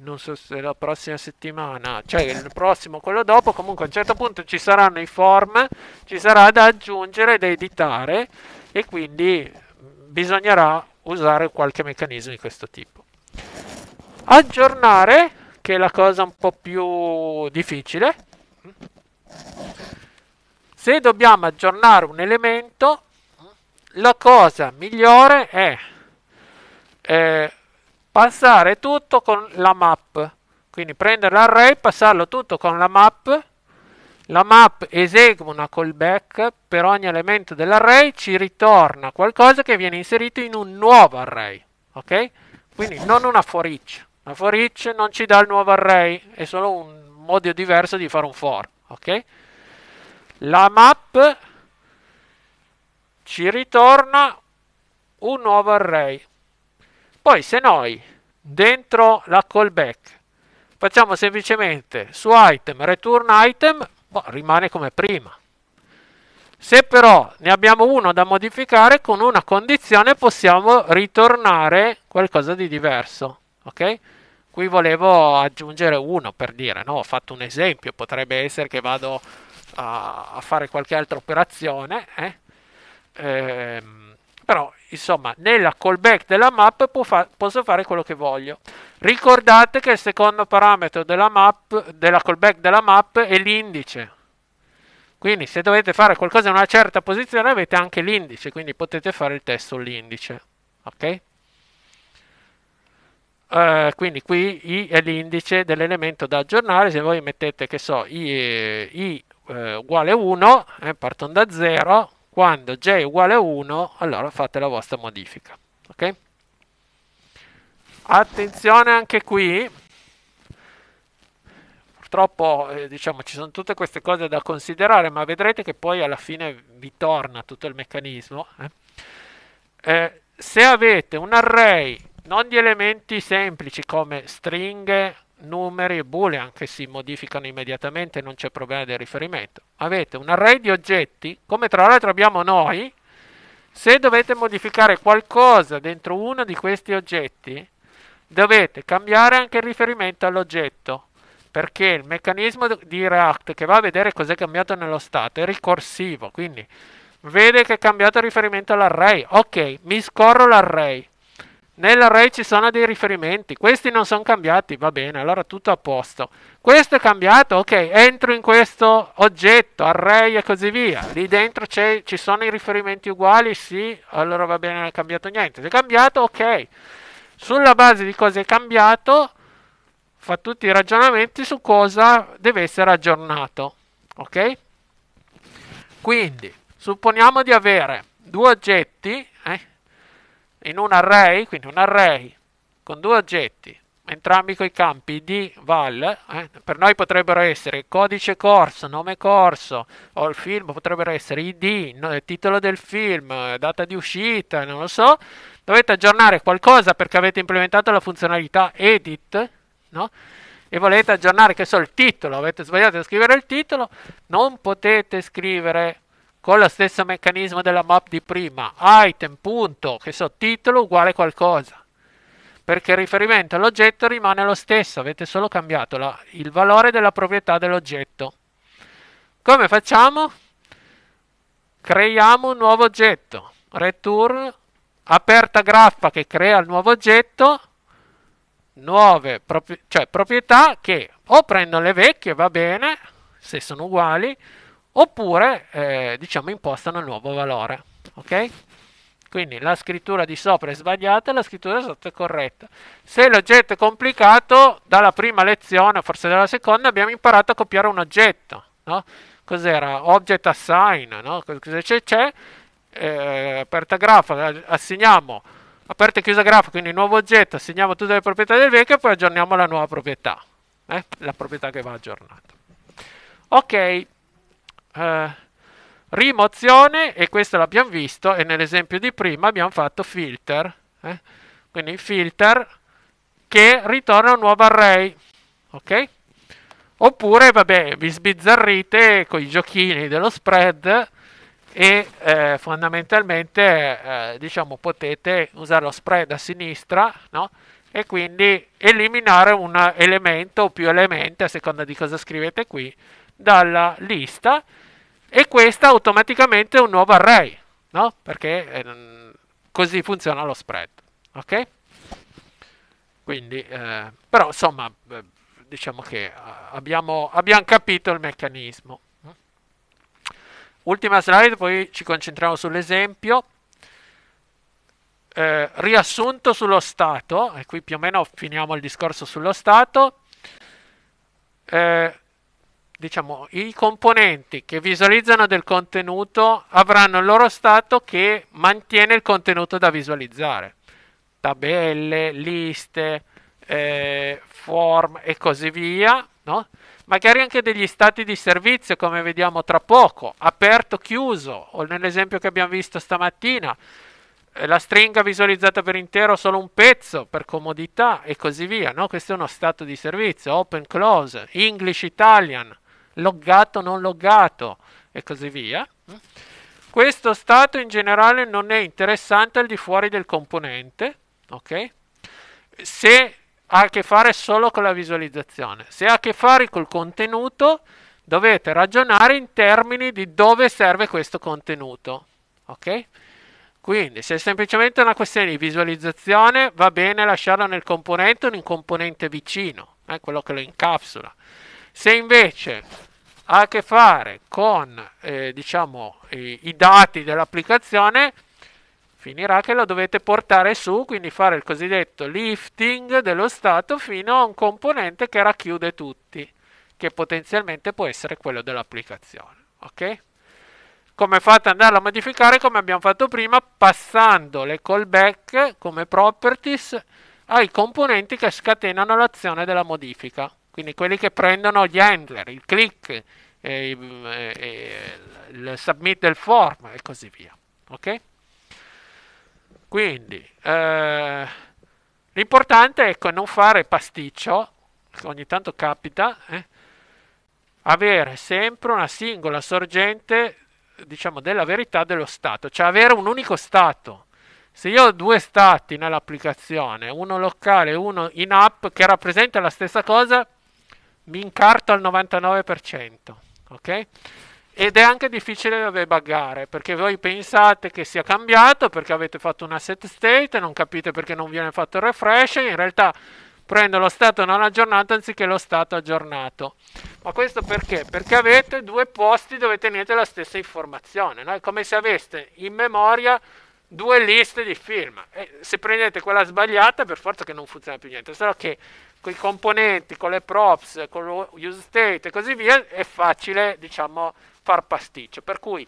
non so se la prossima settimana, cioè il prossimo, quello dopo, comunque a un certo punto ci saranno i form, ci sarà da aggiungere, da editare e quindi bisognerà usare qualche meccanismo di questo tipo. Aggiornare, che è la cosa un po' più difficile se dobbiamo aggiornare un elemento, la cosa migliore è eh, passare tutto con la map. Quindi prendere l'array, passarlo tutto con la map. La map esegue una callback per ogni elemento dell'array, ci ritorna qualcosa che viene inserito in un nuovo array. Ok? Quindi non una for each. la for each non ci dà il nuovo array, è solo un modo diverso di fare un for. Ok? la map ci ritorna un nuovo array. Poi se noi dentro la callback facciamo semplicemente su item return item, boh, rimane come prima. Se però ne abbiamo uno da modificare, con una condizione possiamo ritornare qualcosa di diverso. Ok? Qui volevo aggiungere uno per dire, no? Ho fatto un esempio, potrebbe essere che vado a, a fare qualche altra operazione. Eh? Ehm, però, insomma, nella callback della map fa- posso fare quello che voglio. Ricordate che il secondo parametro della, map, della callback della map è l'indice. Quindi se dovete fare qualcosa in una certa posizione avete anche l'indice, quindi potete fare il test sull'indice. Ok? Uh, quindi qui i è l'indice dell'elemento da aggiornare, se voi mettete, che so, i, i eh, uguale 1, eh, partono da 0, quando j è uguale a 1, allora fate la vostra modifica. Ok? Attenzione anche qui, purtroppo eh, diciamo ci sono tutte queste cose da considerare, ma vedrete che poi alla fine vi torna tutto il meccanismo. Eh. Eh, se avete un array non di elementi semplici come stringhe numeri e boolean che si modificano immediatamente, non c'è problema del riferimento. Avete un array di oggetti, come tra l'altro abbiamo noi, se dovete modificare qualcosa dentro uno di questi oggetti, dovete cambiare anche il riferimento all'oggetto, perché il meccanismo di React che va a vedere cos'è cambiato nello stato è ricorsivo, quindi vede che è cambiato il riferimento all'array, ok, mi scorro l'array, nell'array ci sono dei riferimenti, questi non sono cambiati, va bene, allora tutto a posto. Questo è cambiato, ok, entro in questo oggetto, array e così via. Lì dentro ci sono i riferimenti uguali, sì, allora va bene, non è cambiato niente. Se è cambiato, ok. Sulla base di cosa è cambiato, fa tutti i ragionamenti su cosa deve essere aggiornato, ok? Quindi, supponiamo di avere due oggetti in un array, quindi un array con due oggetti, entrambi con i campi di val, eh, per noi potrebbero essere codice corso, nome corso, o il film potrebbero essere id, titolo del film, data di uscita, non lo so, dovete aggiornare qualcosa perché avete implementato la funzionalità edit, no? E volete aggiornare che so il titolo, avete sbagliato a scrivere il titolo, non potete scrivere con lo stesso meccanismo della map di prima, item punto, che sottitolo uguale qualcosa, perché il riferimento all'oggetto rimane lo stesso, avete solo cambiato la, il valore della proprietà dell'oggetto. Come facciamo? Creiamo un nuovo oggetto, return, aperta graffa che crea il nuovo oggetto, nuove cioè proprietà che o prendo le vecchie, va bene, se sono uguali, oppure eh, diciamo impostano il nuovo valore. Ok? Quindi la scrittura di sopra è sbagliata e la scrittura di sotto è corretta. Se l'oggetto è complicato, dalla prima lezione, forse dalla seconda, abbiamo imparato a copiare un oggetto. No? Cos'era? Object assign, no? Cosa c'è? c'è? Eh, aperta grafo, assegniamo, aperta e chiusa grafo, quindi nuovo oggetto, assegniamo tutte le proprietà del vecchio e poi aggiorniamo la nuova proprietà. Eh? La proprietà che va aggiornata. Ok eh, rimozione e questo l'abbiamo visto e nell'esempio di prima abbiamo fatto filter, eh? quindi filter che ritorna un nuovo array, ok? Oppure, vabbè, vi sbizzarrite con i giochini dello spread e eh, fondamentalmente, eh, diciamo, potete usare lo spread a sinistra, no? E quindi eliminare un elemento o più elementi, a seconda di cosa scrivete qui, dalla lista e questa automaticamente è un nuovo array, no? Perché eh, così funziona lo spread, ok? Quindi, eh, però insomma, eh, diciamo che eh, abbiamo, abbiamo capito il meccanismo. Ultima slide, poi ci concentriamo sull'esempio. Eh, riassunto sullo Stato, e qui più o meno finiamo il discorso sullo Stato. Eh, diciamo, i componenti che visualizzano del contenuto avranno il loro stato che mantiene il contenuto da visualizzare. Tabelle, liste, eh, form e così via, no? magari anche degli stati di servizio come vediamo tra poco, aperto, chiuso o nell'esempio che abbiamo visto stamattina, eh, la stringa visualizzata per intero solo un pezzo per comodità e così via, no? questo è uno stato di servizio, open, close, English, Italian, loggato, non loggato e così via. Questo stato in generale non è interessante al di fuori del componente, ok? Se ha a che fare solo con la visualizzazione, se ha a che fare col contenuto, dovete ragionare in termini di dove serve questo contenuto, ok? Quindi se è semplicemente una questione di visualizzazione, va bene lasciarlo nel componente o in un componente vicino, è eh, quello che lo incapsula. Se invece ha a che fare con eh, diciamo, i, i dati dell'applicazione, finirà che lo dovete portare su, quindi fare il cosiddetto lifting dello stato fino a un componente che racchiude tutti, che potenzialmente può essere quello dell'applicazione. Ok? Come fate ad andarla a modificare? Come abbiamo fatto prima, passando le callback come properties ai componenti che scatenano l'azione della modifica quindi quelli che prendono gli handler, il click, eh, eh, il submit del form e così via. Ok? Quindi eh, l'importante è ecco, non fare pasticcio, che ogni tanto capita, eh, avere sempre una singola sorgente diciamo della verità dello stato, cioè avere un unico stato. Se io ho due stati nell'applicazione, uno locale e uno in app che rappresenta la stessa cosa, mi incarto al 99%, ok? Ed è anche difficile da debuggare perché voi pensate che sia cambiato perché avete fatto un asset state, non capite perché non viene fatto il refresh, in realtà prendo lo stato non aggiornato anziché lo stato aggiornato. Ma questo perché? Perché avete due posti dove tenete la stessa informazione, no? è come se aveste in memoria due liste di film. E se prendete quella sbagliata, per forza che non funziona più niente, solo che con i componenti, con le props, con lo use state e così via, è facile, diciamo, far pasticcio. Per cui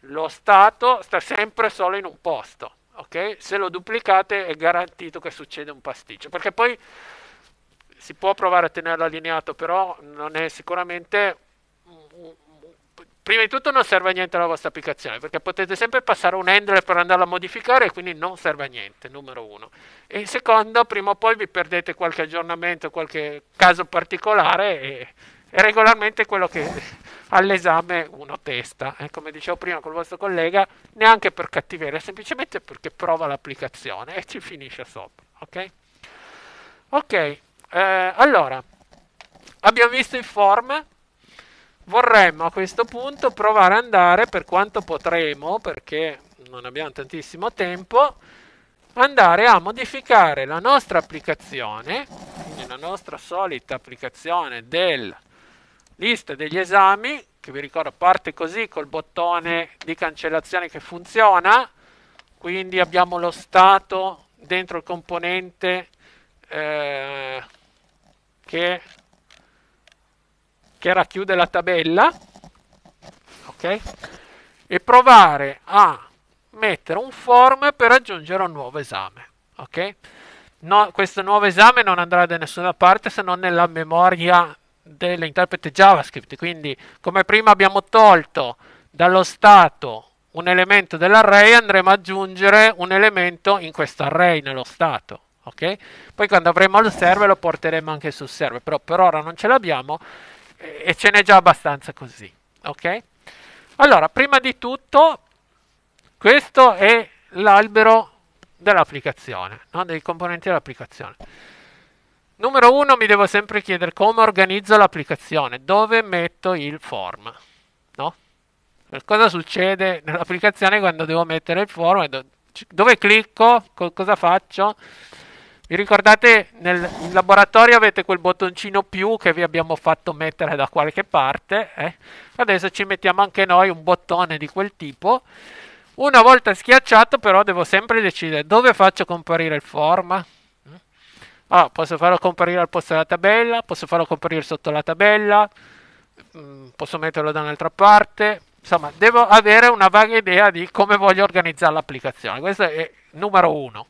lo stato sta sempre solo in un posto, ok? Se lo duplicate è garantito che succede un pasticcio, perché poi si può provare a tenerlo allineato, però non è sicuramente prima di tutto non serve a niente la vostra applicazione perché potete sempre passare un handler per andarla a modificare e quindi non serve a niente, numero uno. E secondo, prima o poi vi perdete qualche aggiornamento, qualche caso particolare e, e regolarmente quello che all'esame uno testa. Eh, come dicevo prima col vostro collega, neanche per cattiveria, semplicemente perché prova l'applicazione e ci finisce sopra. Ok? Ok, eh, allora abbiamo visto i form vorremmo a questo punto provare ad andare per quanto potremo, perché non abbiamo tantissimo tempo, andare a modificare la nostra applicazione, quindi la nostra solita applicazione del lista degli esami, che vi ricordo parte così col bottone di cancellazione che funziona, quindi abbiamo lo stato dentro il componente eh, che che racchiude la tabella, ok? E provare a mettere un form per aggiungere un nuovo esame, ok? No, questo nuovo esame non andrà da nessuna parte se non nella memoria dell'interprete JavaScript, quindi come prima abbiamo tolto dallo stato un elemento dell'array andremo ad aggiungere un elemento in questo array nello stato, ok? Poi quando avremo il server lo porteremo anche sul server, però per ora non ce l'abbiamo e ce n'è già abbastanza così, ok? Allora, prima di tutto, questo è l'albero dell'applicazione, no? dei componenti dell'applicazione. Numero uno, mi devo sempre chiedere come organizzo l'applicazione, dove metto il form, no? Cosa succede nell'applicazione quando devo mettere il form, dove clicco, cosa faccio? Vi ricordate nel laboratorio avete quel bottoncino più che vi abbiamo fatto mettere da qualche parte? Eh? Adesso ci mettiamo anche noi un bottone di quel tipo. Una volta schiacciato però devo sempre decidere dove faccio comparire il form. Mm? Allora, ah, posso farlo comparire al posto della tabella, posso farlo comparire sotto la tabella, mm, posso metterlo da un'altra parte. Insomma, devo avere una vaga idea di come voglio organizzare l'applicazione. Questo è numero uno.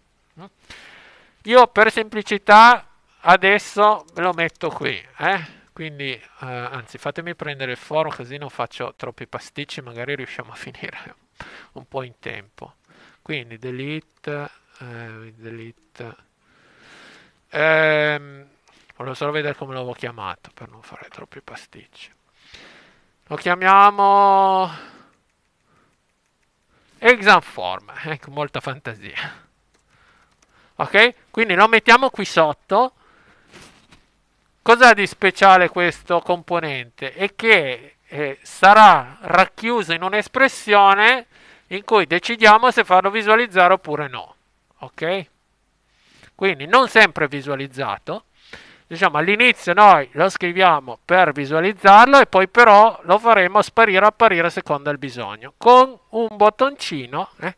Io per semplicità adesso lo metto qui, eh? quindi eh, anzi fatemi prendere il foro così non faccio troppi pasticci, magari riusciamo a finire un po' in tempo. Quindi delete, eh, delete. Ehm, volevo solo vedere come l'avevo chiamato per non fare troppi pasticci. Lo chiamiamo exam form, ecco, molta fantasia ok? Quindi lo mettiamo qui sotto. Cos'ha di speciale questo componente? È che eh, sarà racchiuso in un'espressione in cui decidiamo se farlo visualizzare oppure no, ok? Quindi non sempre visualizzato, diciamo all'inizio noi lo scriviamo per visualizzarlo e poi però lo faremo sparire o apparire secondo il bisogno con un bottoncino eh?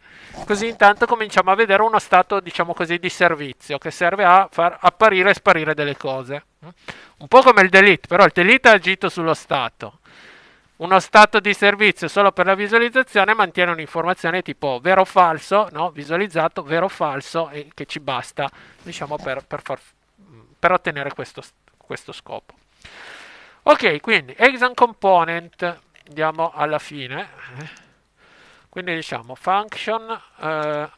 così intanto cominciamo a vedere uno stato diciamo così di servizio che serve a far apparire e sparire delle cose eh. un po' come il delete però il delete ha agito sullo stato uno stato di servizio solo per la visualizzazione mantiene un'informazione tipo vero o falso, no? visualizzato vero o falso e che ci basta diciamo, per, per far per ottenere questo, questo scopo. Ok, quindi exam component, andiamo alla fine, eh. quindi diciamo function, eh,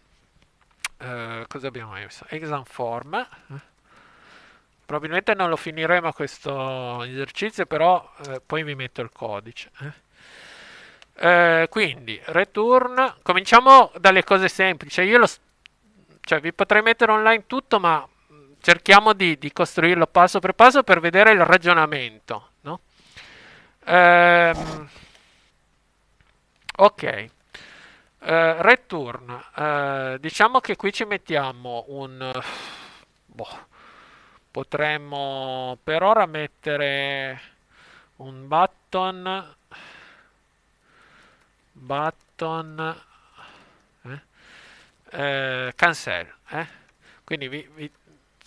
eh, cosa abbiamo messo? Exam form, eh. probabilmente non lo finiremo questo esercizio, però eh, poi vi metto il codice. Eh. quindi, return, cominciamo dalle cose semplici, io lo, cioè, vi potrei mettere online tutto, ma cerchiamo di, di, costruirlo passo per passo per vedere il ragionamento. No? Ehm, ok. Uh, return, uh, diciamo che qui ci mettiamo un... Boh, potremmo per ora mettere un button... Button... Eh? eh cancel. Eh? Quindi vi, vi,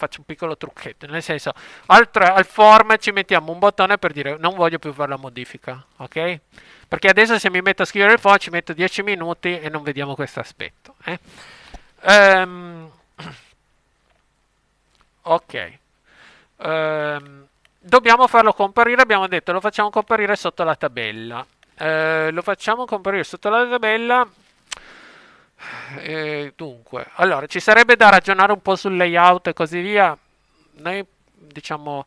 faccio un piccolo trucchetto, nel senso al, al form ci mettiamo un bottone per dire non voglio più fare la modifica, ok? Perché adesso se mi metto a scrivere il form ci metto 10 minuti e non vediamo questo aspetto. Eh? Um, ok. Um, dobbiamo farlo comparire, abbiamo detto lo facciamo comparire sotto la tabella. Uh, lo facciamo comparire sotto la tabella e eh, dunque, allora ci sarebbe da ragionare un po' sul layout e così via. Noi diciamo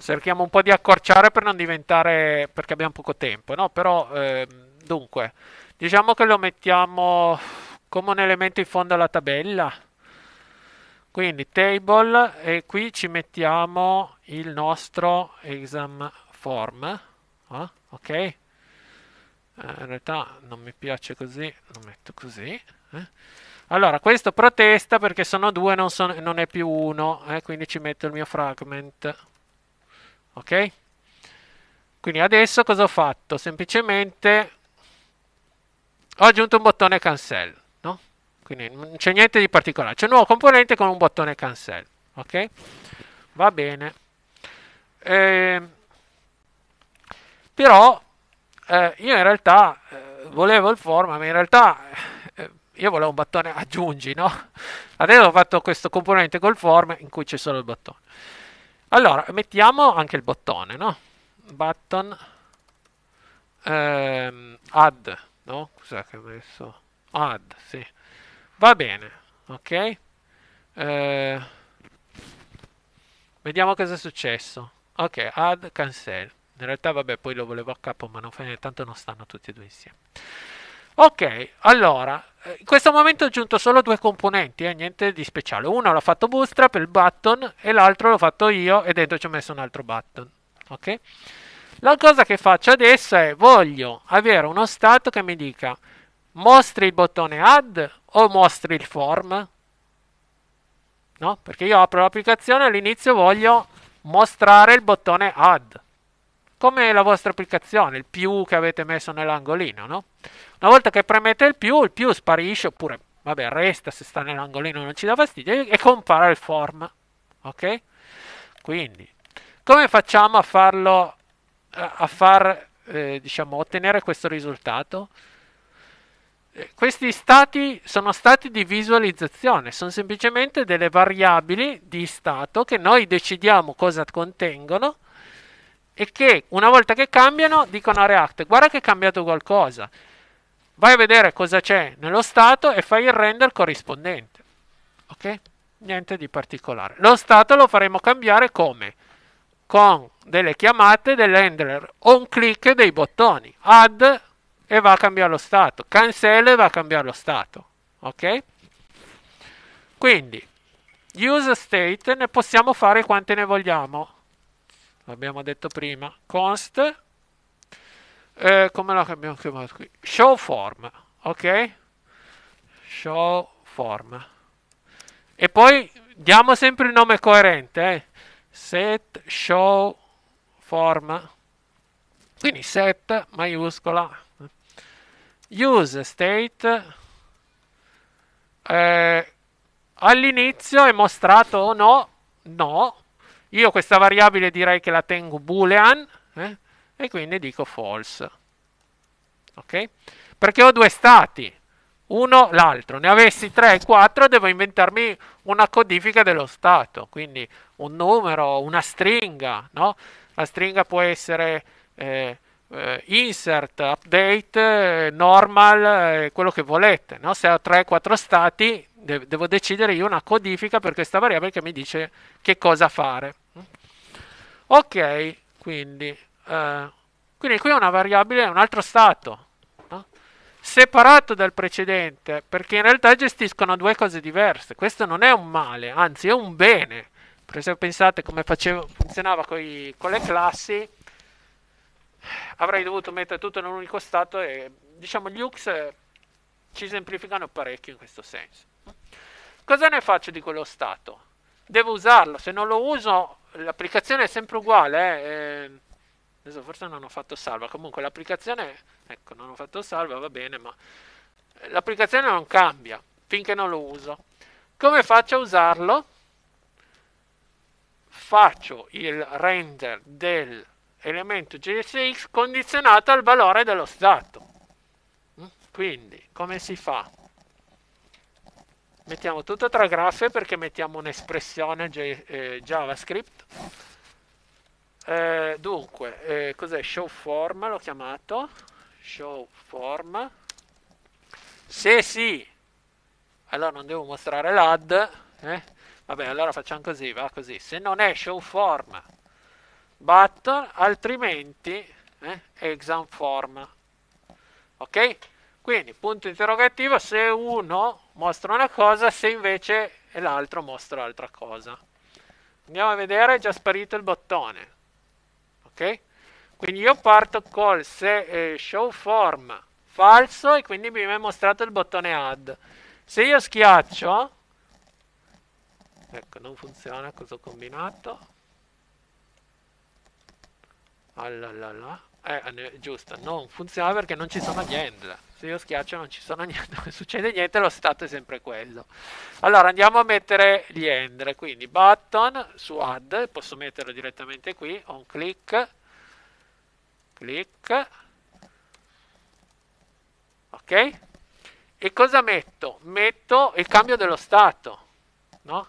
cerchiamo un po' di accorciare per non diventare perché abbiamo poco tempo, no? Però eh, dunque, diciamo che lo mettiamo come un elemento in fondo alla tabella. Quindi table e qui ci mettiamo il nostro exam form, eh? ok? eh, in realtà non mi piace così, lo metto così. Eh. Allora, questo protesta perché sono due, non, son, non è più uno, eh, quindi ci metto il mio fragment. Ok? Quindi adesso cosa ho fatto? Semplicemente ho aggiunto un bottone cancel, no? Quindi non c'è niente di particolare, c'è un nuovo componente con un bottone cancel, ok? Va bene. Eh, però eh, io in realtà eh, volevo il forma, ma in realtà eh, io volevo un battone aggiungi, no? Adesso ho fatto questo componente col form in cui c'è solo il bottone. Allora, mettiamo anche il bottone, no? Button ehm, add, no? Cos'è che ho messo? Add, sì. Va bene, ok? Eh, vediamo cosa è successo. Ok, add cancel. In realtà, vabbè, poi lo volevo a capo, ma non fa niente, tanto non stanno tutti e due insieme. Ok, allora, eh, in questo momento ho aggiunto solo due componenti, eh, niente di speciale. Uno l'ho fatto Bootstrap, il button, e l'altro l'ho fatto io e dentro ci ho messo un altro button. Ok? La cosa che faccio adesso è voglio avere uno stato che mi dica mostri il bottone add o mostri il form. No? Perché io apro l'applicazione e all'inizio voglio mostrare il bottone add come la vostra applicazione, il più che avete messo nell'angolino, no? Una volta che premete il più, il più sparisce, oppure, vabbè, resta se sta nell'angolino non ci dà fastidio, e compare il form, ok? Quindi, come facciamo a farlo, a far, eh, diciamo, ottenere questo risultato? Eh, questi stati sono stati di visualizzazione, sono semplicemente delle variabili di stato che noi decidiamo cosa contengono e che una volta che cambiano dicono a React guarda che è cambiato qualcosa. Vai a vedere cosa c'è nello stato e fai il render corrispondente. Ok? Niente di particolare. Lo stato lo faremo cambiare come? Con delle chiamate dell'handler on click dei bottoni. Add e va a cambiare lo stato. Cancella e va a cambiare lo stato. Ok? Quindi, use state ne possiamo fare quante ne vogliamo l'abbiamo detto prima, const, eh, come lo abbiamo chiamato qui? Show form, ok? Show form. E poi diamo sempre il nome coerente, eh? set show form. Quindi set maiuscola use state eh, all'inizio è mostrato o no? No, io questa variabile direi che la tengo boolean eh? e quindi dico false. Ok? Perché ho due stati, uno l'altro. Ne avessi 3 e 4 devo inventarmi una codifica dello stato, quindi un numero, una stringa, no? La stringa può essere... Eh, eh, insert, update, eh, normal, eh, quello che volete. No? Se ho 3-4 stati, de- devo decidere io una codifica per questa variabile che mi dice che cosa fare. Ok, quindi, eh, quindi qui è una variabile, un altro stato, separato dal precedente, perché in realtà gestiscono due cose diverse. Questo non è un male, anzi è un bene. Per esempio pensate come facevo, funzionava coi, con le classi avrei dovuto mettere tutto in un unico stato e diciamo gli UX eh, ci semplificano parecchio in questo senso. Cosa ne faccio di quello stato? Devo usarlo, se non lo uso l'applicazione è sempre uguale. Eh. Ehm, adesso forse non ho fatto salva, comunque l'applicazione, ecco non ho fatto salva, va bene, ma eh, l'applicazione non cambia finché non lo uso. Come faccio a usarlo? Faccio il render del elemento GSX condizionato al valore dello stato. Mm? Quindi, come si fa? Mettiamo tutto tra graffe perché mettiamo un'espressione eh, JavaScript. Eh, dunque, eh, cos'è? Show form l'ho chiamato. Show form. Se sì, allora non devo mostrare l'add. l'ad. Eh? Vabbè, allora facciamo così, va così. Se non è show form button, altrimenti eh, exam form. Ok? Quindi punto interrogativo se uno mostra una cosa, se invece l'altro mostra l'altra cosa. Andiamo a vedere, è già sparito il bottone. Ok? Quindi io parto col se, eh, show form falso e quindi mi è mostrato il bottone add. Se io schiaccio, ecco non funziona cosa ho combinato, Allala. Ah, eh, giusto, non funziona perché non ci sono niente. Se io schiaccio non ci sono niente, non succede niente, lo stato è sempre quello. Allora andiamo a mettere gli end, quindi button su add, posso metterlo direttamente qui, on click, click, ok? E cosa metto? Metto il cambio dello stato, no?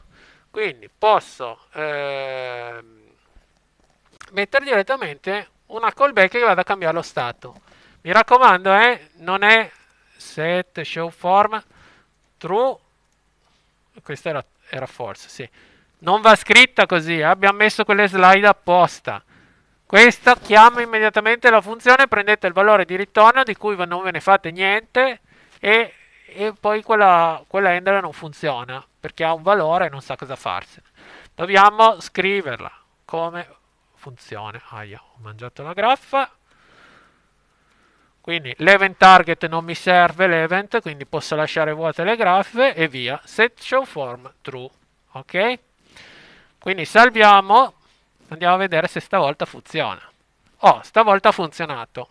Quindi posso... Ehm, mettere direttamente una callback che vada a cambiare lo stato. Mi raccomando, eh, non è set show form true, questa era, era false, sì. Non va scritta così, eh. abbiamo messo quelle slide apposta. Questa chiama immediatamente la funzione, prendete il valore di ritorno di cui non ve ne fate niente e, e poi quella, quella handler non funziona perché ha un valore e non sa cosa farsene. Dobbiamo scriverla come funzione. Aia, ho mangiato la graffa. Quindi l'event target non mi serve l'event, quindi posso lasciare vuote le graffe e via. Set show form true. Ok? Quindi salviamo, andiamo a vedere se stavolta funziona. Oh, stavolta ha funzionato.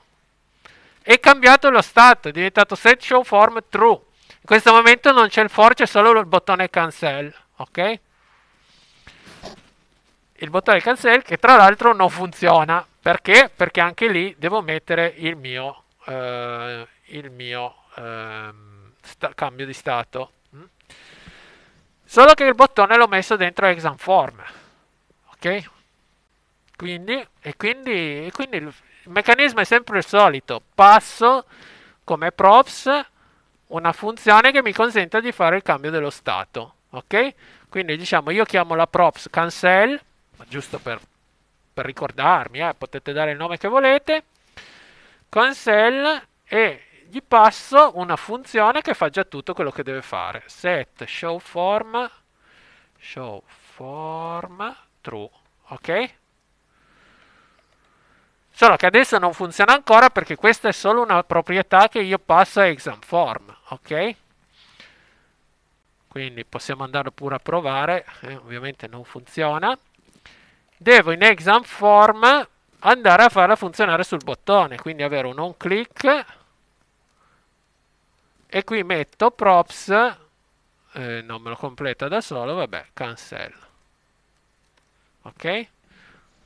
È cambiato lo stato, è diventato set show form true. In questo momento non c'è il for, c'è solo il bottone cancel. Ok? il bottone cancel che tra l'altro non funziona perché? Perché anche lì devo mettere il mio, eh, il mio eh, cambio di stato. Mm? Solo che il bottone l'ho messo dentro exam form. Ok? Quindi, e quindi, e quindi il meccanismo è sempre il solito. Passo come props una funzione che mi consenta di fare il cambio dello stato. Ok? Quindi diciamo io chiamo la props cancel ma giusto per, per ricordarmi, eh, potete dare il nome che volete, cancel e gli passo una funzione che fa già tutto quello che deve fare. Set show form, show form true, ok? Solo che adesso non funziona ancora perché questa è solo una proprietà che io passo a exam form, ok? Quindi possiamo andare pure a provare, eh, ovviamente non funziona devo in exam form andare a farla funzionare sul bottone, quindi avere un on click e qui metto props, eh, non me lo completa da solo, vabbè, cancella. Ok?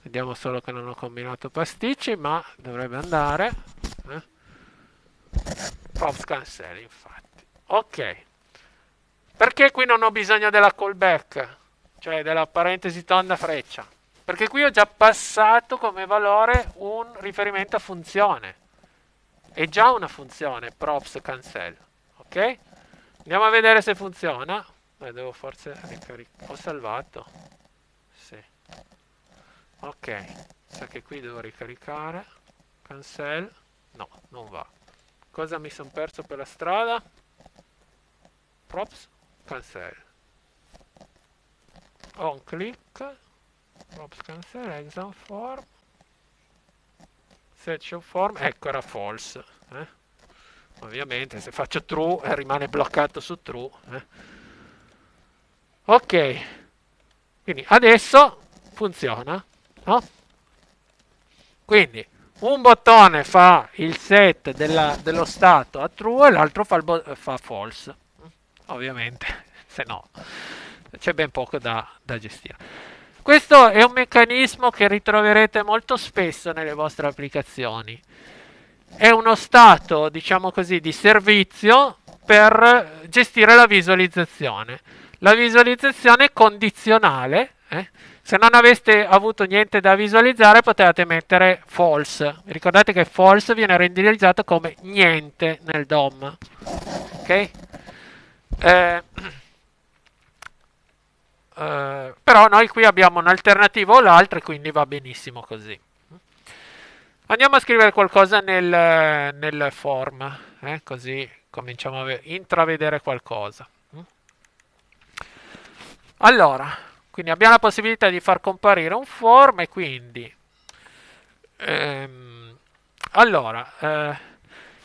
Vediamo solo che non ho combinato pasticci, ma dovrebbe andare. Eh? Props cancella, infatti. Ok. Perché qui non ho bisogno della callback? Cioè della parentesi tonda freccia? perché qui ho già passato come valore un riferimento a funzione è già una funzione props cancel ok andiamo a vedere se funziona Beh, devo forse ricaricare ho salvato sì ok sa che qui devo ricaricare cancel no non va cosa mi sono perso per la strada props cancel on click props cancel exam form section form ecco era false eh? ovviamente se faccio true eh, rimane bloccato su true eh? ok quindi adesso funziona no? quindi un bottone fa il set della, dello stato a true e l'altro fa, fa, false ovviamente se no c'è ben poco da, da gestire questo è un meccanismo che ritroverete molto spesso nelle vostre applicazioni. È uno stato, diciamo così, di servizio per gestire la visualizzazione. La visualizzazione è condizionale. Eh? Se non aveste avuto niente da visualizzare potevate mettere false. Ricordate che false viene renderizzato come niente nel DOM. Ok? Eh, eh, però noi qui abbiamo un'alternativa o l'altra, quindi va benissimo così. Andiamo a scrivere qualcosa nel, nel form, eh, così cominciamo a intravedere qualcosa. Allora, quindi abbiamo la possibilità di far comparire un form e quindi... Ehm, allora, eh,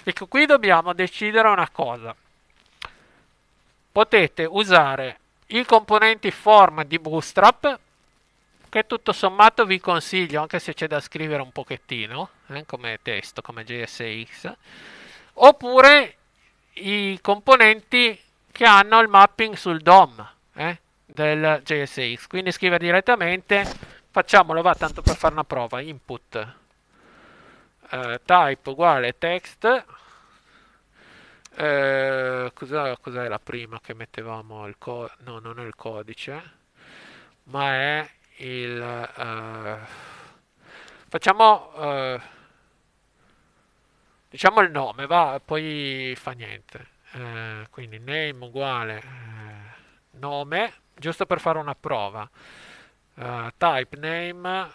ecco qui dobbiamo decidere una cosa. Potete usare i componenti form di Bootstrap che tutto sommato vi consiglio anche se c'è da scrivere un pochettino eh, come testo, come JSX oppure i componenti che hanno il mapping sul DOM eh, del JSX quindi scrivere direttamente facciamolo va tanto per fare una prova input eh, type uguale text eh, cos'è, cos'è, la prima che mettevamo? Il co- no, non è il codice, ma è il... Eh, facciamo... Eh, diciamo il nome, va, poi fa niente. Eh, quindi name uguale eh, nome, giusto per fare una prova. Eh, type name,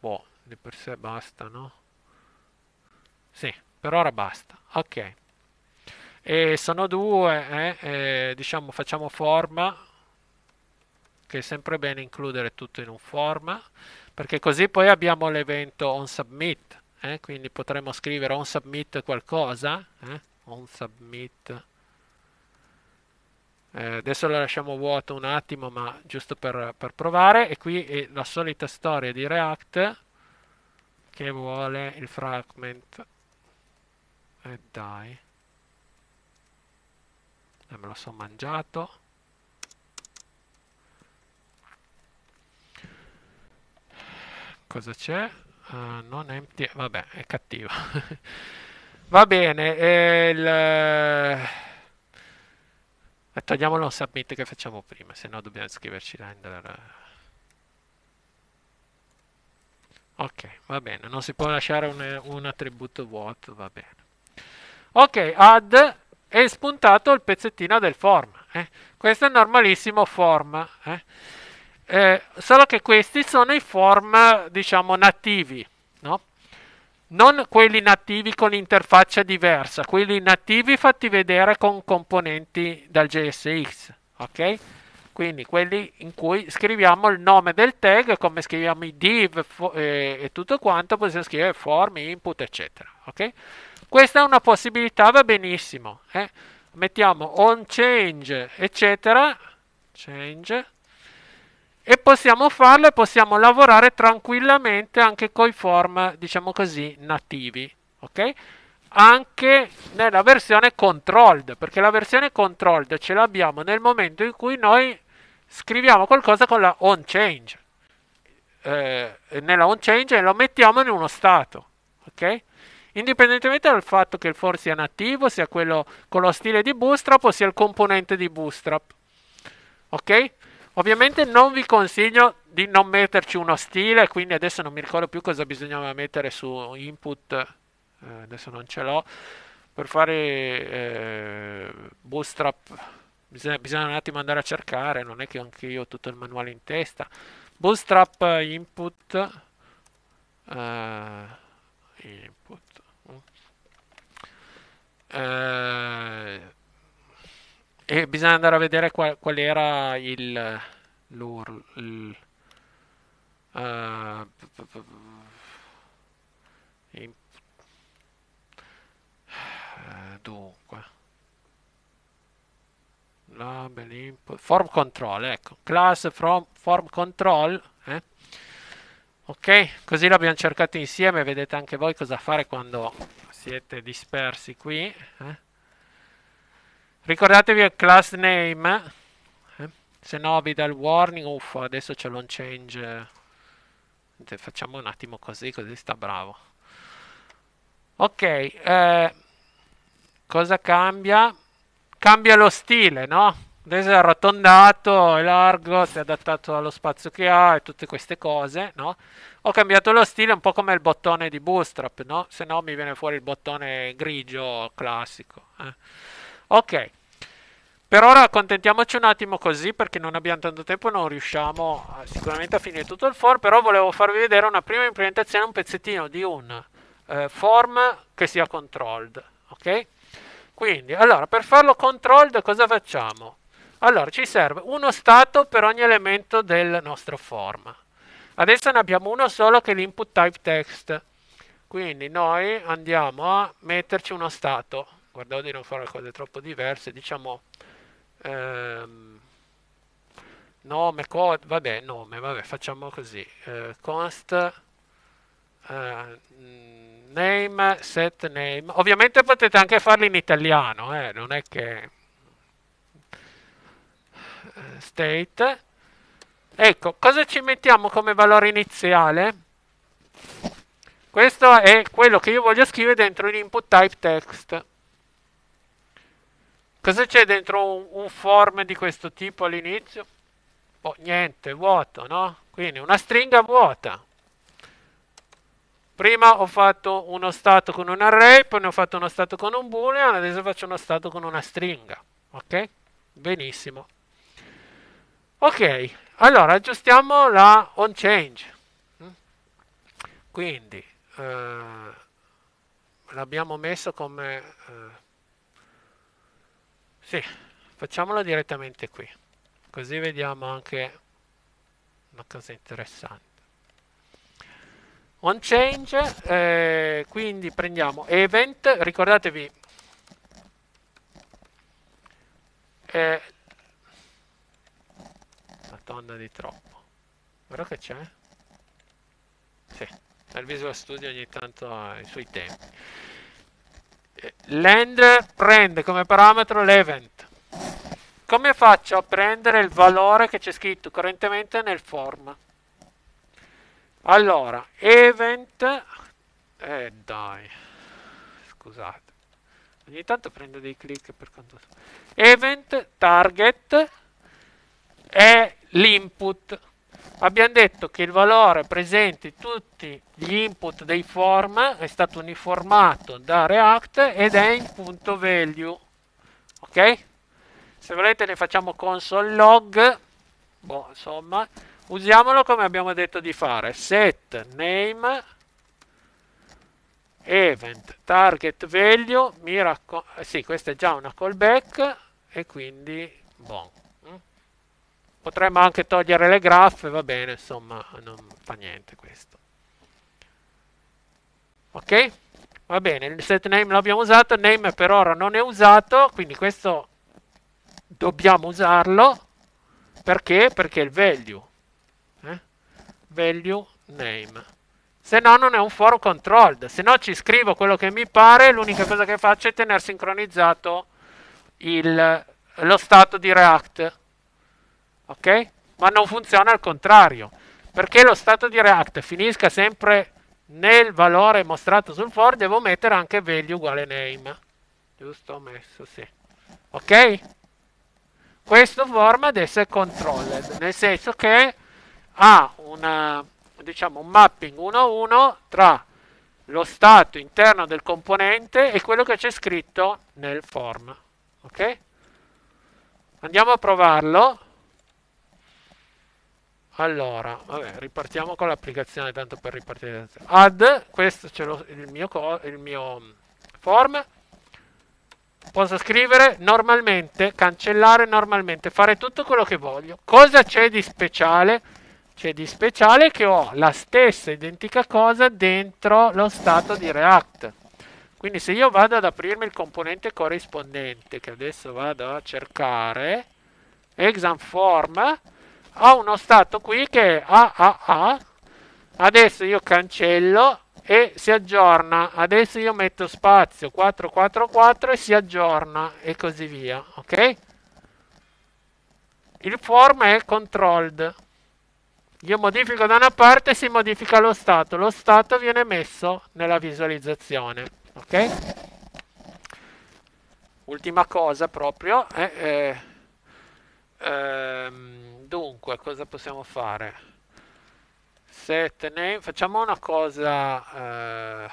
boh, di per sé basta, no? Sì, per ora basta. Ok e sono due eh, eh, diciamo facciamo forma che è sempre bene includere tutto in un forma perché così poi abbiamo l'evento on submit eh, quindi potremmo scrivere on submit qualcosa eh, on submit eh, adesso lo lasciamo vuoto un attimo ma giusto per, per provare e qui è la solita storia di react che vuole il fragment e dai eh, me lo sono mangiato cosa c'è? Uh, non empty vabbè è cattivo va bene il... Eh, togliamo lo submit che facciamo prima se no dobbiamo scriverci render ok va bene non si può lasciare un, un attributo vuoto va bene ok add è spuntato il pezzettino del form. Eh? Questo è normalissimo form. Eh? Eh, solo che questi sono i form, diciamo, nativi, no? Non quelli nativi con interfaccia diversa, quelli nativi fatti vedere con componenti dal JSX, ok? Quindi quelli in cui scriviamo il nome del tag, come scriviamo i div e, eh, e tutto quanto, possiamo scrivere form, input, eccetera, ok? Questa è una possibilità, va benissimo. Eh? Mettiamo on change, eccetera, change, e possiamo farlo e possiamo lavorare tranquillamente anche con i form, diciamo così, nativi. Ok? Anche nella versione controlled, perché la versione controlled ce l'abbiamo nel momento in cui noi scriviamo qualcosa con la on change. Eh, nella on change e lo mettiamo in uno stato. Ok? indipendentemente dal fatto che il for sia nativo, sia quello con lo stile di bootstrap o sia il componente di bootstrap. Ok? Ovviamente non vi consiglio di non metterci uno stile, quindi adesso non mi ricordo più cosa bisognava mettere su input, eh, adesso non ce l'ho, per fare eh, bootstrap bisogna, bisogna, un attimo andare a cercare, non è che anche io ho tutto il manuale in testa. Bootstrap input, eh, eh, e bisogna andare a vedere qual, qual era il l'URL. Il, uh, il, eh, dunque label input form control ecco class from form control eh? ok così l'abbiamo cercato insieme vedete anche voi cosa fare quando siete dispersi qui. Eh? Ricordatevi il class name, eh? se no vi dà il warning, uff, adesso c'è l'on change. Facciamo un attimo così, così sta bravo. Ok, eh, cosa cambia? Cambia lo stile, no? Adesso è arrotondato, è largo, si è adattato allo spazio che ha e tutte queste cose, no? Ho cambiato lo stile un po' come il bottone di Bootstrap, no? Se no mi viene fuori il bottone grigio classico. Eh. Ok. Per ora accontentiamoci un attimo così perché non abbiamo tanto tempo, non riusciamo a, eh, sicuramente a finire tutto il form, però volevo farvi vedere una prima implementazione, un pezzettino di un eh, form che sia controlled, ok? Quindi, allora, per farlo controlled cosa facciamo? Allora, ci serve uno stato per ogni elemento del nostro form. Adesso ne abbiamo uno solo che è l'input type text. Quindi noi andiamo a metterci uno stato. Guardavo di non fare cose troppo diverse, diciamo... Ehm, nome, code, vabbè, nome, vabbè, facciamo così. Eh, const... Eh, name, set name. Ovviamente potete anche farli in italiano, eh, non è che state. Ecco, cosa ci mettiamo come valore iniziale? Questo è quello che io voglio scrivere dentro l'input type text. Cosa c'è dentro un, un form di questo tipo all'inizio? Oh, niente, vuoto, no? Quindi una stringa vuota. Prima ho fatto uno stato con un array, poi ne ho fatto uno stato con un boolean, adesso faccio uno stato con una stringa. Ok? Benissimo. Ok, allora aggiustiamo la on change. Quindi eh, l'abbiamo messo come... Eh, sì, facciamola direttamente qui, così vediamo anche una cosa interessante. On change, eh, quindi prendiamo event, ricordatevi, eh, Madonna di troppo. Guarda che c'è. Sì, nel Visual Studio ogni tanto ha i suoi tempi. Eh, Land prende come parametro l'event. Come faccio a prendere il valore che c'è scritto correntemente nel form? Allora, event... Eh dai, scusate. Ogni tanto prendo dei click per conto. Event target è l'input. Abbiamo detto che il valore presente in tutti gli input dei form è stato uniformato da React ed è in punto value. Ok? Se volete ne facciamo console log, boh, insomma, usiamolo come abbiamo detto di fare. Set name event target value, mi raccom- eh sì, questa è già una callback e quindi boh. Potremmo anche togliere le graffe, va bene, insomma, non fa niente questo. Ok? Va bene, il set name l'abbiamo usato, name per ora non è usato, quindi questo dobbiamo usarlo. Perché? Perché è il value. Eh? Value name. Se no non è un foro controlled, se no ci scrivo quello che mi pare, l'unica cosa che faccio è tenere sincronizzato il, lo stato di React ok? Ma non funziona al contrario, perché lo stato di React finisca sempre nel valore mostrato sul for, devo mettere anche value uguale name, giusto? Ho messo, sì. Ok? Questo form adesso è controlled, nel senso che ha una, diciamo, un mapping 1-1 tra lo stato interno del componente e quello che c'è scritto nel form. Ok? Andiamo a provarlo. Allora, vabbè, ripartiamo con l'applicazione tanto per ripartire. Add, questo c'è il mio, il mio mm, form. Posso scrivere normalmente, cancellare normalmente, fare tutto quello che voglio. Cosa c'è di speciale? C'è di speciale che ho la stessa identica cosa dentro lo stato di React. Quindi se io vado ad aprirmi il componente corrispondente, che adesso vado a cercare, exam form, ho uno stato qui che è AAA, adesso io cancello e si aggiorna, adesso io metto spazio 444 e si aggiorna e così via, ok? Il form è controlled. Io modifico da una parte e si modifica lo stato, lo stato viene messo nella visualizzazione, ok? Ultima cosa proprio, eh, eh, ehm, dunque cosa possiamo fare set name facciamo una cosa eh...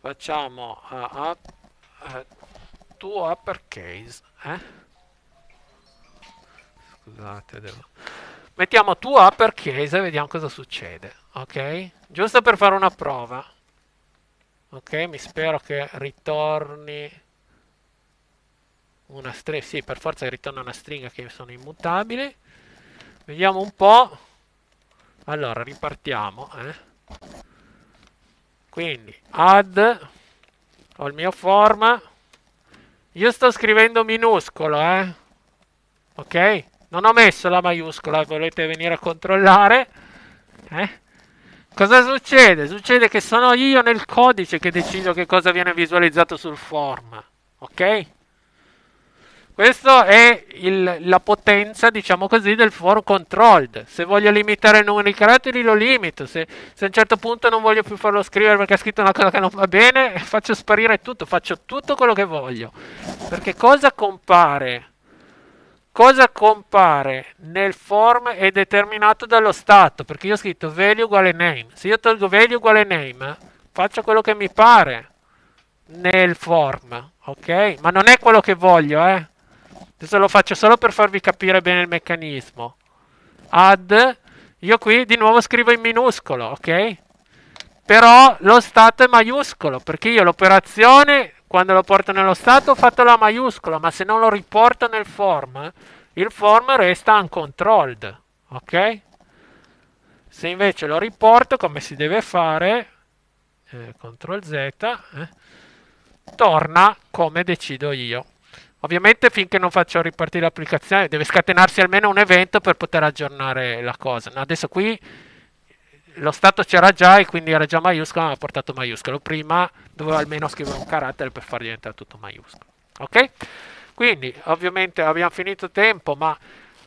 facciamo uh, up, uh, eh, to uppercase eh? scusate devo mettiamo tuo uppercase e vediamo cosa succede ok giusto per fare una prova ok mi spero che ritorni una stringa, sì, per forza ritorna una stringa che sono immutabili. Vediamo un po'. Allora, ripartiamo. Eh. Quindi, add, ho il mio form. Io sto scrivendo minuscolo, eh. Ok? Non ho messo la maiuscola, volete venire a controllare? Eh? Cosa succede? Succede che sono io nel codice che decido che cosa viene visualizzato sul form. Ok? Questa è il, la potenza, diciamo così, del form controlled. Se voglio limitare il numero di caratteri lo limito, se, se, a un certo punto non voglio più farlo scrivere perché ha scritto una cosa che non va bene, faccio sparire tutto, faccio tutto quello che voglio. Perché cosa compare? Cosa compare nel form è determinato dallo stato, perché io ho scritto value uguale name. Se io tolgo value uguale name, faccio quello che mi pare nel form, ok? Ma non è quello che voglio, eh? Adesso lo faccio solo per farvi capire bene il meccanismo. Add. Io qui di nuovo scrivo in minuscolo, ok? Però lo stato è maiuscolo, perché io l'operazione, quando lo porto nello stato, ho fatto la maiuscola, ma se non lo riporto nel form, il form resta uncontrolled, ok? Se invece lo riporto, come si deve fare, eh, CTRL Z, eh, torna come decido io. Ovviamente finché non faccio ripartire l'applicazione deve scatenarsi almeno un evento per poter aggiornare la cosa. No, adesso qui lo stato c'era già e quindi era già maiuscolo, ma ha portato maiuscolo. Prima dovevo almeno scrivere un carattere per far diventare tutto maiuscolo. Ok? Quindi ovviamente abbiamo finito tempo, ma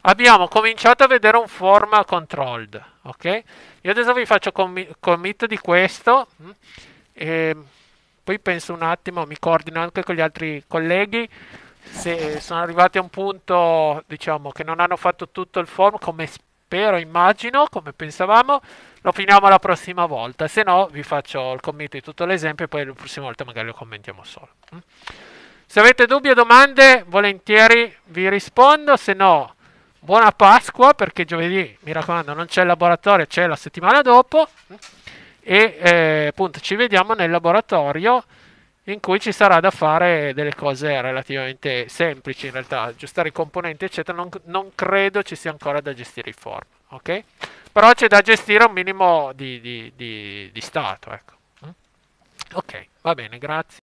abbiamo cominciato a vedere un form controlled. Ok? Io adesso vi faccio commi commit di questo. Mh? Mm, e poi penso un attimo, mi coordino anche con gli altri colleghi se sono arrivati a un punto, diciamo, che non hanno fatto tutto il form come spero, immagino, come pensavamo, lo finiamo la prossima volta. Se no, vi faccio il commento di tutto l'esempio e poi la prossima volta magari lo commentiamo solo. Mm? Se avete dubbi o domande, volentieri vi rispondo, se no buona Pasqua perché giovedì, mi raccomando, non c'è il laboratorio, c'è la settimana dopo mm? e eh, appunto ci vediamo nel laboratorio in cui ci sarà da fare delle cose relativamente semplici in realtà, aggiustare i componenti eccetera, non, non credo ci sia ancora da gestire i form, ok? Però c'è da gestire un minimo di, di, di, di stato, ecco. Mm? Ok, va bene, grazie.